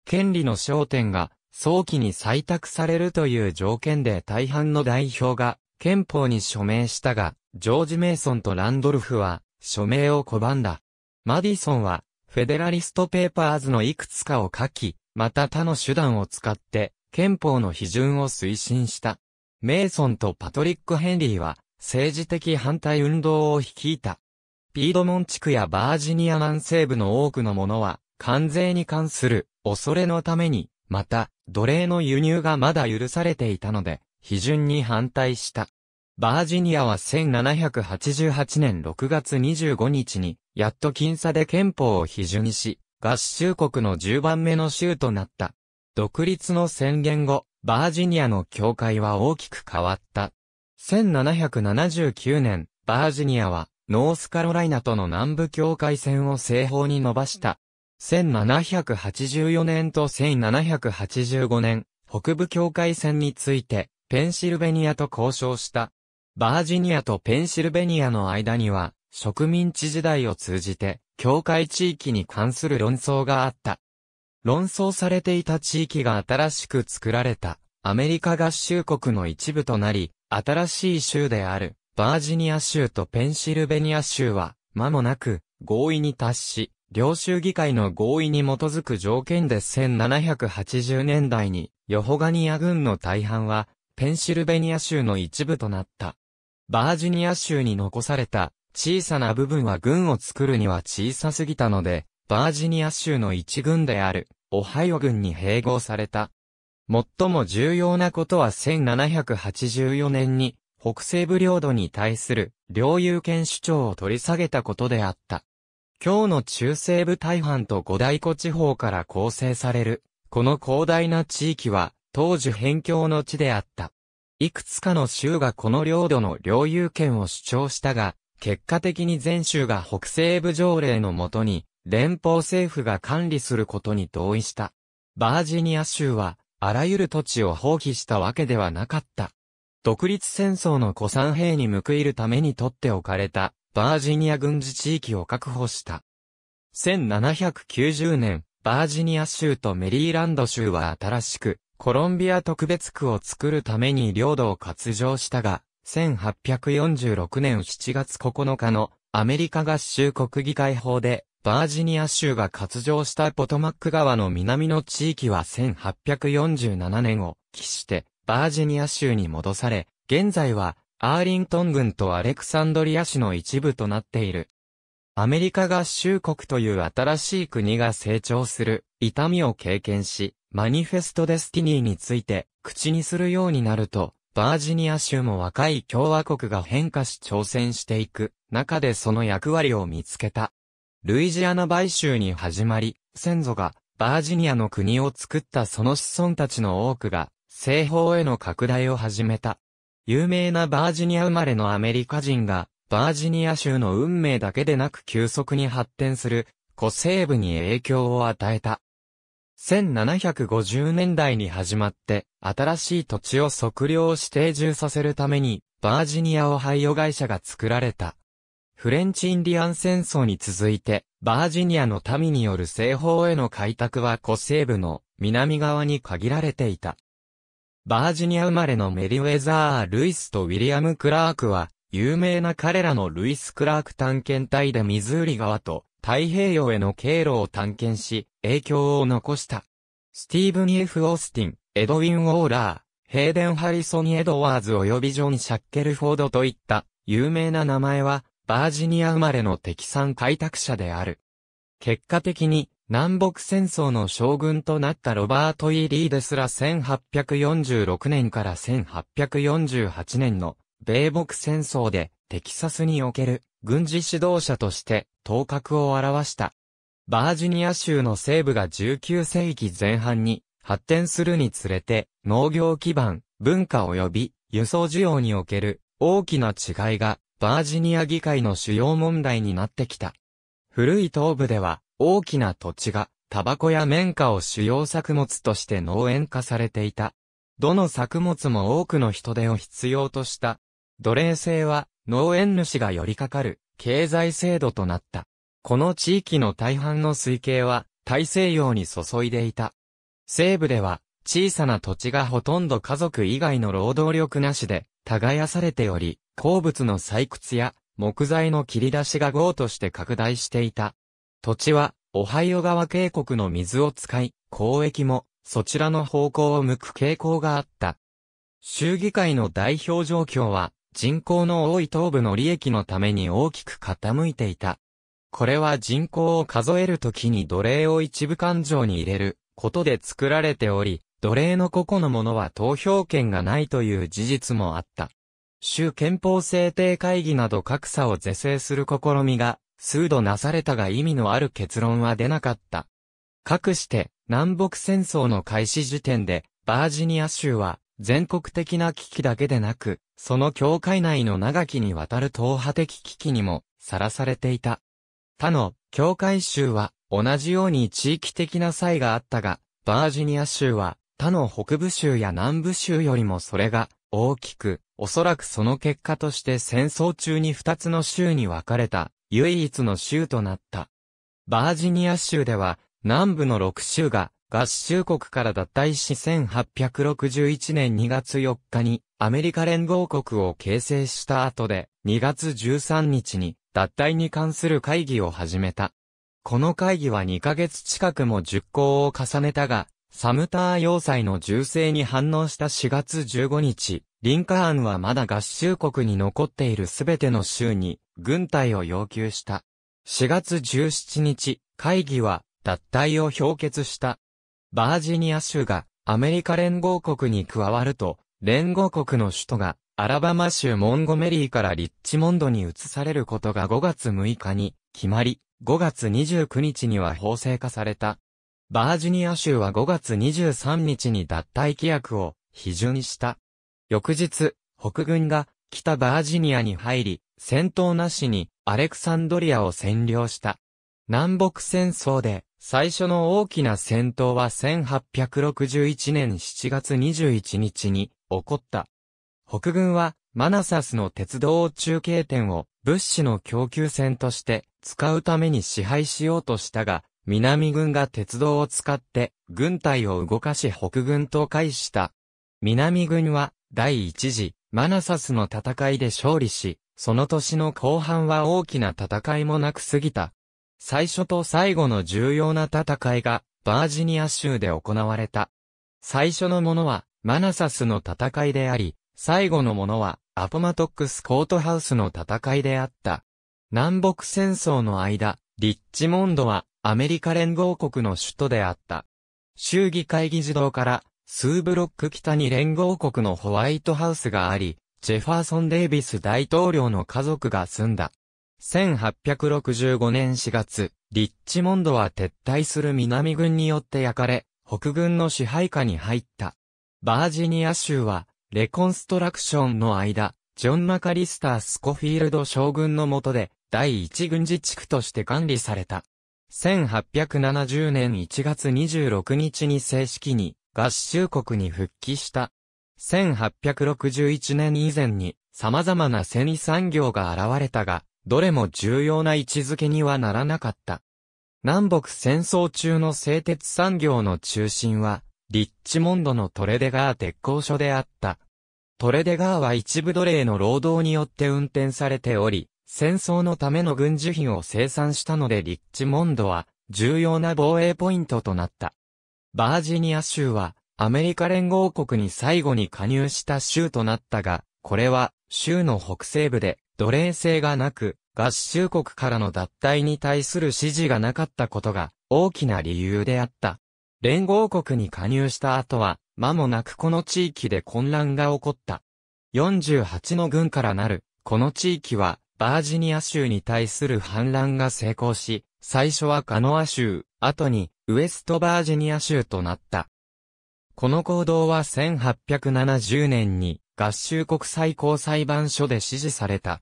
権利の焦点が早期に採択されるという条件で大半の代表が憲法に署名したが、ジョージ・メイソンとランドルフは署名を拒んだ。マディソンはフェデラリストペーパーズのいくつかを書き、また他の手段を使って、憲法の批准を推進した。メイソンとパトリック・ヘンリーは、政治的反対運動を率いた。ピードモン地区やバージニア南西部の多くのものは、関税に関する恐れのために、また、奴隷の輸入がまだ許されていたので、批准に反対した。バージニアは1788年6月25日に、やっと僅差で憲法を批准し、合衆国の10番目の州となった。独立の宣言後、バージニアの境界は大きく変わった。1779年、バージニアは、ノースカロライナとの南部境界線を西方に伸ばした。1784年と1785年、北部境界線について、ペンシルベニアと交渉した。バージニアとペンシルベニアの間には、植民地時代を通じて、境界地域に関する論争があった。論争されていた地域が新しく作られた、アメリカ合衆国の一部となり、新しい州である、バージニア州とペンシルベニア州は、間もなく、合意に達し、領州議会の合意に基づく条件で1780年代に、ヨホガニア軍の大半は、ペンシルベニア州の一部となった。バージニア州に残された小さな部分は軍を作るには小さすぎたので、バージニア州の一軍であるオハイオ軍に併合された。最も重要なことは1784年に北西部領土に対する領有権主張を取り下げたことであった。今日の中西部大半と五大湖地方から構成される、この広大な地域は当時辺境の地であった。いくつかの州がこの領土の領有権を主張したが、結果的に全州が北西部条例のもとに、連邦政府が管理することに同意した。バージニア州は、あらゆる土地を放棄したわけではなかった。独立戦争の古参兵に報いるために取っておかれた、バージニア軍事地域を確保した。1790年、バージニア州とメリーランド州は新しく、コロンビア特別区を作るために領土を割譲したが、1846年7月9日のアメリカ合衆国議会法で、バージニア州が割譲したポトマック川の南の地域は1847年を期してバージニア州に戻され、現在はアーリントン郡とアレクサンドリア市の一部となっている。アメリカ合衆国という新しい国が成長する痛みを経験し、マニフェストデスティニーについて口にするようになると、バージニア州も若い共和国が変化し挑戦していく中でその役割を見つけた。ルイジアナ買収に始まり、先祖がバージニアの国を作ったその子孫たちの多くが西方への拡大を始めた。有名なバージニア生まれのアメリカ人がバージニア州の運命だけでなく急速に発展する古西部に影響を与えた。1750年代に始まって、新しい土地を測量して定住させるために、バージニア・オハイオ会社が作られた。フレンチ・インディアン戦争に続いて、バージニアの民による西方への開拓は古西部の南側に限られていた。バージニア生まれのメリウェザー・ルイスとウィリアム・クラークは、有名な彼らのルイス・クラーク探検隊でミズーリ川と太平洋への経路を探検し、影響を残した。スティーブン・フ・オースティン、エドウィン・オーラー、ヘイデン・ハリソン・エドワーズ及びジョン・シャッケルフォードといった有名な名前は、バージニア生まれの敵産開拓者である。結果的に、南北戦争の将軍となったロバート・イ、リーですら1846年から1848年の米北戦争でテキサスにおける軍事指導者として頭角を現した。バージニア州の西部が19世紀前半に発展するにつれて農業基盤、文化及び輸送需要における大きな違いがバージニア議会の主要問題になってきた。古い東部では大きな土地がタバコや綿花を主要作物として農園化されていた。どの作物も多くの人手を必要とした。奴隷制は農園主が寄りかかる経済制度となった。この地域の大半の水系は大西洋に注いでいた。西部では小さな土地がほとんど家族以外の労働力なしで耕されており、鉱物の採掘や木材の切り出しが豪として拡大していた。土地はオハイオ川渓谷の水を使い、交易もそちらの方向を向く傾向があった。衆議会の代表状況は人口の多い東部の利益のために大きく傾いていた。これは人口を数えるときに奴隷を一部勘定に入れることで作られており、奴隷の個々のものは投票権がないという事実もあった。州憲法制定会議など格差を是正する試みが数度なされたが意味のある結論は出なかった。かくして、南北戦争の開始時点で、バージニア州は、全国的な危機だけでなく、その教会内の長きにわたる党派的危機にもさらされていた。他の教会州は同じように地域的な差異があったが、バージニア州は他の北部州や南部州よりもそれが大きく、おそらくその結果として戦争中に2つの州に分かれた唯一の州となった。バージニア州では南部の6州が合衆国から脱退し1861年2月4日にアメリカ連合国を形成した後で2月13日に脱退に関する会議を始めた。この会議は2ヶ月近くも熟考を重ねたが、サムター要塞の銃声に反応した4月15日、リンカーンはまだ合衆国に残っているすべての州に軍隊を要求した。4月17日、会議は脱退を表決した。バージニア州がアメリカ連合国に加わると、連合国の首都がアラバマ州モンゴメリーからリッチモンドに移されることが5月6日に決まり、5月29日には法制化された。バージニア州は5月23日に脱退規約を批准した。翌日、北軍が北バージニアに入り、戦闘なしにアレクサンドリアを占領した。南北戦争で最初の大きな戦闘は1861年7月21日に起こった。北軍はマナサスの鉄道中継点を物資の供給線として使うために支配しようとしたが、南軍が鉄道を使って軍隊を動かし北軍と会した。南軍は第一次マナサスの戦いで勝利し、その年の後半は大きな戦いもなく過ぎた。最初と最後の重要な戦いが、バージニア州で行われた。最初のものは、マナサスの戦いであり、最後のものは、アポマトックスコートハウスの戦いであった。南北戦争の間、リッチモンドは、アメリカ連合国の首都であった。州議会議事堂から、数ブロック北に連合国のホワイトハウスがあり、ジェファーソン・デイビス大統領の家族が住んだ。1865年4月、リッチモンドは撤退する南軍によって焼かれ、北軍の支配下に入った。バージニア州は、レコンストラクションの間、ジョン・マカリスター・スコフィールド将軍の下で、第一軍事地区として管理された。1870年1月26日に正式に合衆国に復帰した。1861年以前に様々な戦意産業が現れたが、どれも重要な位置づけにはならなかった。南北戦争中の製鉄産業の中心は、リッチモンドのトレデガー鉄工所であった。トレデガーは一部奴隷の労働によって運転されており、戦争のための軍需品を生産したのでリッチモンドは重要な防衛ポイントとなった。バージニア州はアメリカ連合国に最後に加入した州となったが、これは州の北西部で奴隷制がなく、合衆国からの脱退に対する支持がなかったことが大きな理由であった。連合国に加入した後は、間もなくこの地域で混乱が起こった。48の軍からなる、この地域は、バージニア州に対する反乱が成功し、最初はカノア州、後にウエストバージニア州となった。この行動は1870年に合衆国最高裁判所で支持された。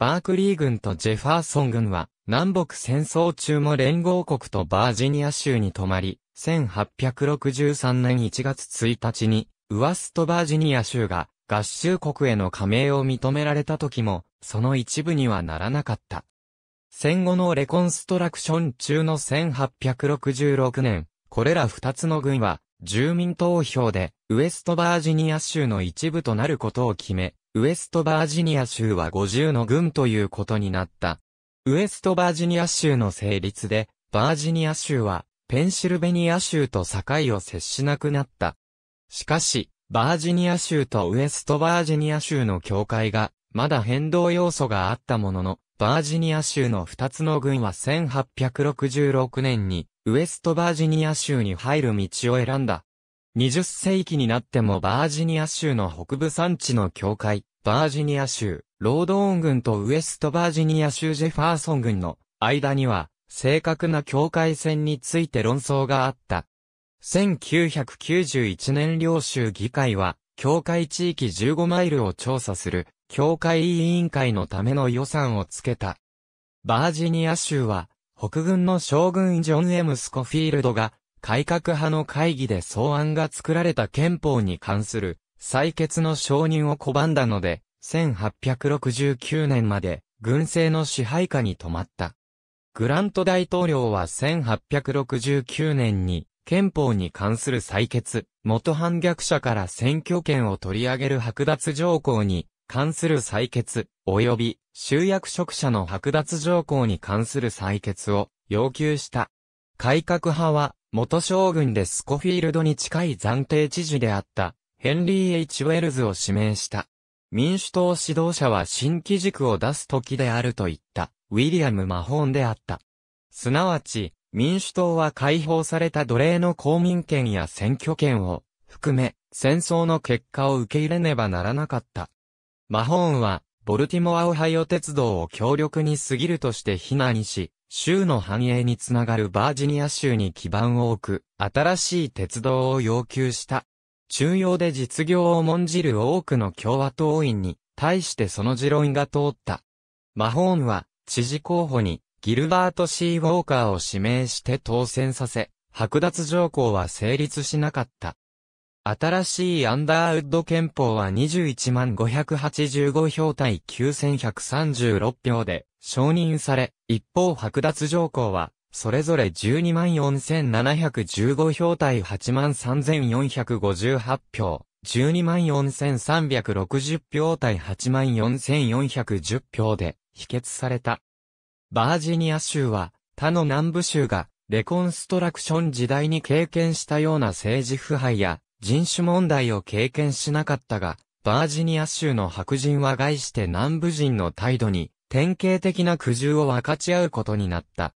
バークリー軍とジェファーソン軍は、南北戦争中も連合国とバージニア州に泊まり、1863年1月1日に、ウワストバージニア州が合衆国への加盟を認められた時も、その一部にはならなかった。戦後のレコンストラクション中の1866年、これら二つの軍は、住民投票で、ウエストバージニア州の一部となることを決め、ウエストバージニア州は50の軍ということになった。ウエストバージニア州の成立で、バージニア州は、ペンシルベニア州と境を接しなくなった。しかし、バージニア州とウエストバージニア州の境界が、まだ変動要素があったものの、バージニア州の2つの軍は1866年に、ウエストバージニア州に入る道を選んだ。20世紀になってもバージニア州の北部山地の境界、バージニア州、ロードーン郡とウエストバージニア州ジェファーソン郡の間には、正確な境界線について論争があった。1991年両州議会は、境界地域15マイルを調査する、境界委員会のための予算をつけた。バージニア州は、北軍の将軍ジョン・エムスコフィールドが、改革派の会議で草案が作られた憲法に関する採決の承認を拒んだので、1869年まで軍政の支配下に止まった。グラント大統領は1869年に憲法に関する採決、元反逆者から選挙権を取り上げる剥奪条項に関する採決、及び集約職者の剥奪条項に関する採決を要求した。改革派は元将軍でスコフィールドに近い暫定知事であったヘンリー・ H・ ウェルズを指名した。民主党指導者は新規軸を出す時であると言ったウィリアム・マホーンであった。すなわち、民主党は解放された奴隷の公民権や選挙権を含め、戦争の結果を受け入れねばならなかった。マホーンは、ボルティモア・オハイオ鉄道を強力に過ぎるとして非難し、州の繁栄につながるバージニア州に基盤を置く、新しい鉄道を要求した。中央で実業を重んじる多くの共和党員に、対してその持論が通った。マホーンは、知事候補に、ギルバート・シー・ウォーカーを指名して当選させ、剥奪条項は成立しなかった。新しいアンダーウッド憲法は21万585票対9136票で承認され、一方剥奪条項は、それぞれ12万4715票対8万3458票、12万4360票対8万4410票で否決された。バージニア州は他の南部州がレコンストラクション時代に経験したような政治腐敗や人種問題を経験しなかったが、バージニア州の白人は害して南部人の態度に典型的な苦渋を分かち合うことになった。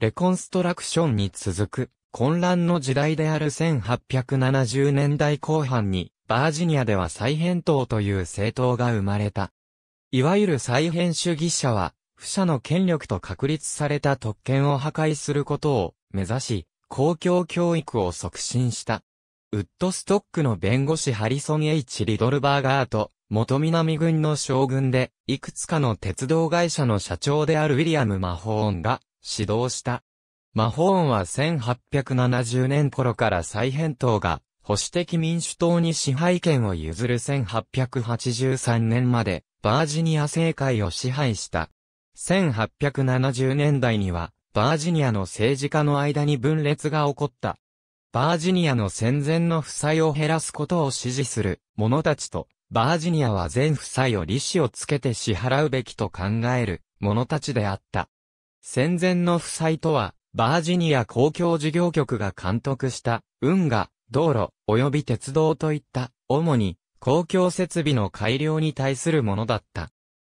レコンストラクションに続く混乱の時代である1870年代後半にバージニアでは再返党という政党が生まれた。いわゆる再編主義者は、不者の権力と確立された特権を破壊することを目指し、公共教育を促進した。ウッドストックの弁護士ハリソン・ H・ リドルバーガーと、元南軍の将軍で、いくつかの鉄道会社の社長であるウィリアム・マホーンが、指導した。マホーンは1870年頃から再返答が、保守的民主党に支配権を譲る1883年まで、バージニア政界を支配した。1870年代には、バージニアの政治家の間に分裂が起こった。バージニアの戦前の負債を減らすことを支持する者たちと、バージニアは全負債を利子をつけて支払うべきと考える者たちであった。戦前の負債とは、バージニア公共事業局が監督した運河、道路、及び鉄道といった、主に公共設備の改良に対するものだった。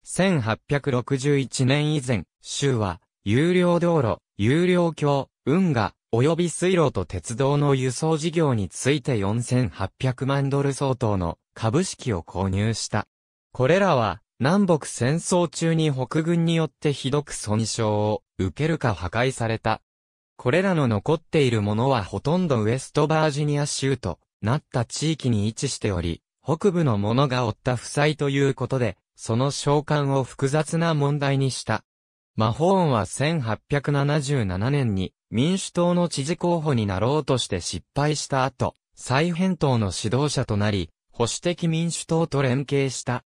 1861年以前、州は、有料道路、有料橋、運河、及び水路と鉄道の輸送事業について4800万ドル相当の株式を購入した。これらは南北戦争中に北軍によってひどく損傷を受けるか破壊された。これらの残っているものはほとんどウェストバージニア州となった地域に位置しており、北部のものが負った負債ということで、その召喚を複雑な問題にした。マホーンは1877年に民主党の知事候補になろうとして失敗した後、再返党の指導者となり、保守的民主党と連携した。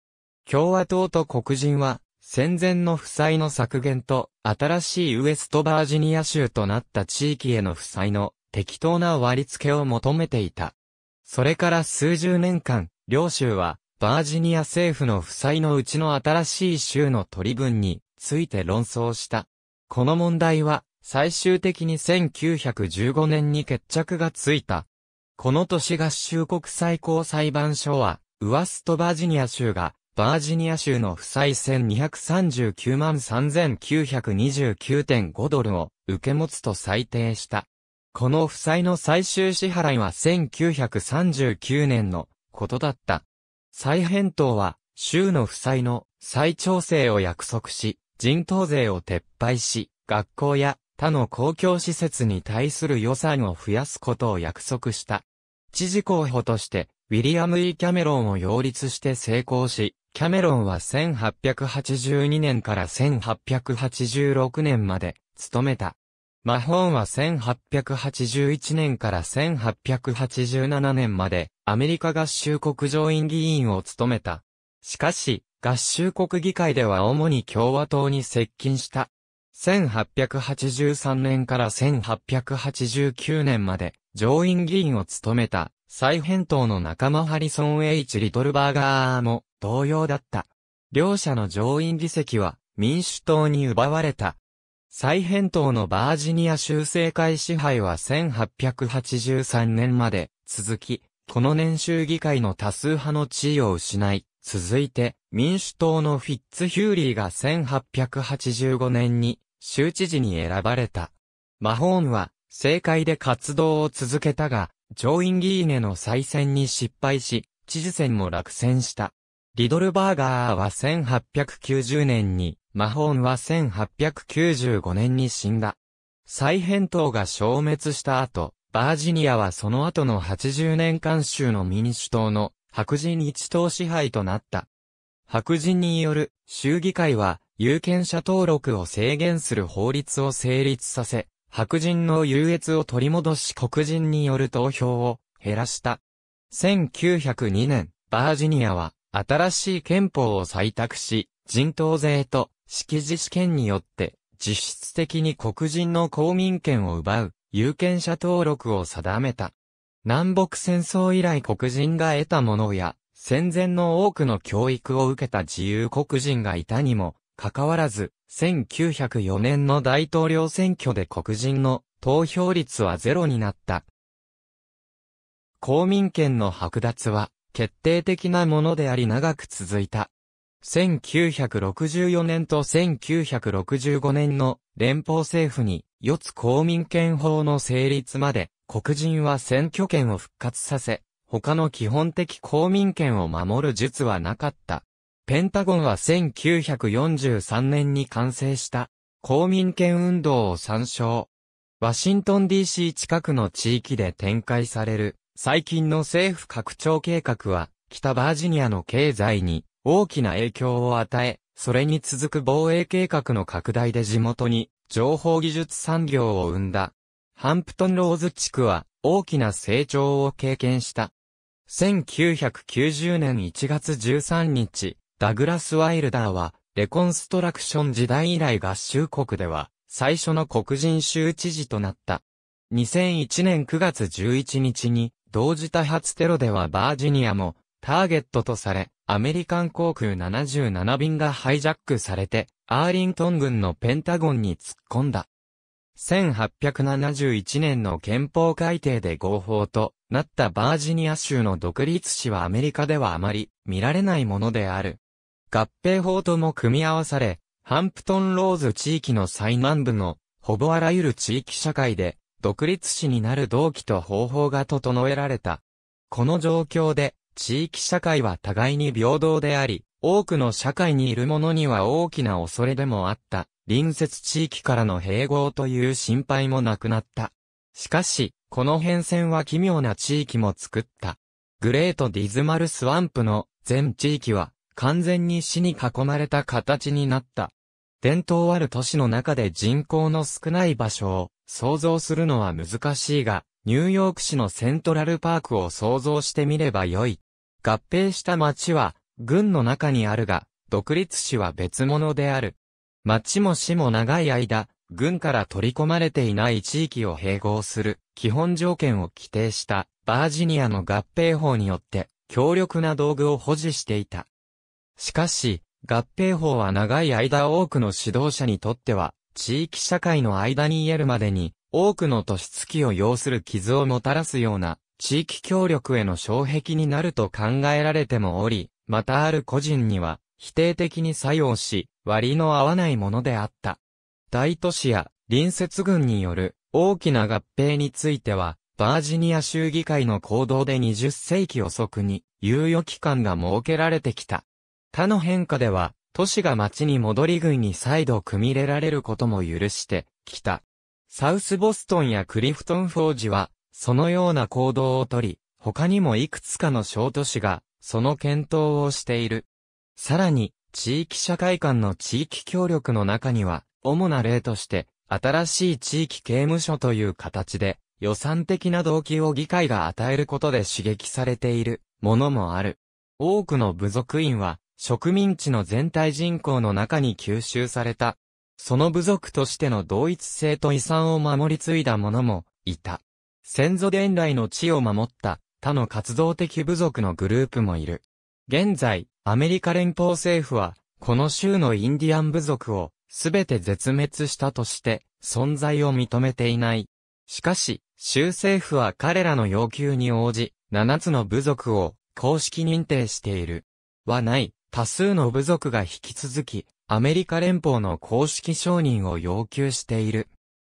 共和党と黒人は、戦前の負債の削減と、新しいウエストバージニア州となった地域への負債の適当な割り付けを求めていた。それから数十年間、両州は、バージニア政府の負債のうちの新しい州の取り分に、ついて論争した。この問題は、最終的に1915年に決着がついた。この年合衆国最高裁判所は、ウワストバージニア州が、バージニア州の負債1239万3929.5ドルを受け持つと裁定した。この負債の最終支払いは1939年のことだった。再返答は州の負債の再調整を約束し、人頭税を撤廃し、学校や他の公共施設に対する予算を増やすことを約束した。知事候補として、ウィリアム・ E・ キャメロンを擁立して成功し、キャメロンは1882年から1886年まで務めた。マホーンは1881年から1887年までアメリカ合衆国上院議員を務めた。しかし、合衆国議会では主に共和党に接近した。1883年から1889年まで上院議員を務めた再編党の仲間ハリソン・ H・ リトルバーガーも同様だった。両者の上院議席は民主党に奪われた。再編党のバージニア州政会支配は1883年まで続き、この年衆議会の多数派の地位を失い、続いて、民主党のフィッツヒューリーが1885年に州知事に選ばれた。マホーンは政界で活動を続けたが、上院議員への再選に失敗し、知事選も落選した。リドルバーガーは1890年に、マホーンは1895年に死んだ。再返党が消滅した後、バージニアはその後の80年間州の民主党の白人一党支配となった。白人による州議会は有権者登録を制限する法律を成立させ、白人の優越を取り戻し黒人による投票を減らした。1902年、バージニアは新しい憲法を採択し、人頭税と識字試験によって実質的に黒人の公民権を奪う有権者登録を定めた。南北戦争以来黒人が得たものや、戦前の多くの教育を受けた自由黒人がいたにも、かかわらず、1904年の大統領選挙で黒人の投票率はゼロになった。公民権の剥奪は決定的なものであり長く続いた。1964年と1965年の連邦政府に、四つ公民権法の成立まで黒人は選挙権を復活させ、他の基本的公民権を守る術はなかった。ペンタゴンは1943年に完成した公民権運動を参照。ワシントン DC 近くの地域で展開される最近の政府拡張計画は北バージニアの経済に大きな影響を与え、それに続く防衛計画の拡大で地元に情報技術産業を生んだハンプトンローズ地区は大きな成長を経験した。1990年1月13日、ダグラス・ワイルダーは、レコンストラクション時代以来合衆国では、最初の黒人州知事となった。2001年9月11日に、同時多発テロではバージニアも、ターゲットとされ、アメリカン航空77便がハイジャックされて、アーリントン軍のペンタゴンに突っ込んだ。1871年の憲法改定で合法となったバージニア州の独立市はアメリカではあまり見られないものである。合併法とも組み合わされ、ハンプトンローズ地域の最南部のほぼあらゆる地域社会で独立市になる動機と方法が整えられた。この状況で地域社会は互いに平等であり、多くの社会にいる者には大きな恐れでもあった。隣接地域からの併合という心配もなくなった。しかし、この変遷は奇妙な地域も作った。グレートディズマルスワンプの全地域は完全に死に囲まれた形になった。伝統ある都市の中で人口の少ない場所を想像するのは難しいが、ニューヨーク市のセントラルパークを想像してみればよい。合併した町は、軍の中にあるが、独立市は別物である。町も市も長い間、軍から取り込まれていない地域を併合する基本条件を規定したバージニアの合併法によって強力な道具を保持していた。しかし、合併法は長い間多くの指導者にとっては地域社会の間に言えるまでに多くの年月を要する傷をもたらすような地域協力への障壁になると考えられてもおり、またある個人には否定的に作用し、割の合わないものであった。大都市や隣接軍による大きな合併については、バージニア州議会の行動で20世紀遅くに猶予期間が設けられてきた。他の変化では、都市が町に戻り軍に再度組み入れられることも許してきた。サウスボストンやクリフトンフォージは、そのような行動をとり、他にもいくつかの小都市が、その検討をしている。さらに、地域社会間の地域協力の中には、主な例として、新しい地域刑務所という形で、予算的な動機を議会が与えることで刺激されているものもある。多くの部族員は、植民地の全体人口の中に吸収された。その部族としての同一性と遺産を守り継いだ者もいた。先祖伝来の地を守った他の活動的部族のグループもいる。現在、アメリカ連邦政府は、この州のインディアン部族を、すべて絶滅したとして、存在を認めていない。しかし、州政府は彼らの要求に応じ、7つの部族を公式認定している。はない、多数の部族が引き続き、アメリカ連邦の公式承認を要求している。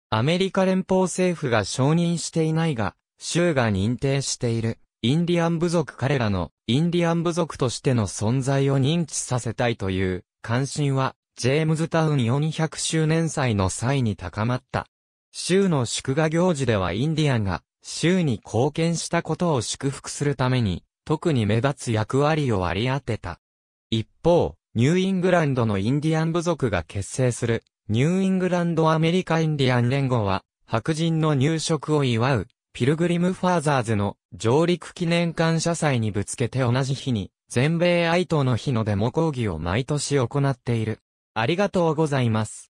アメリカ連邦政府が承認していないが、州が認定している。インディアン部族彼らのインディアン部族としての存在を認知させたいという関心は、ジェームズタウン400周年祭の際に高まった。州の祝賀行事ではインディアンが州に貢献したことを祝福するために、特に目立つ役割を割り当てた。一方、ニューイングランドのインディアン部族が結成する、ニューイングランドアメリカインディアン連合は、白人の入植を祝うピルグリム・ファーザーズの上陸記念感謝祭にぶつけて同じ日に、全米哀悼の日のデモ講義を毎年行っている。ありがとうございます。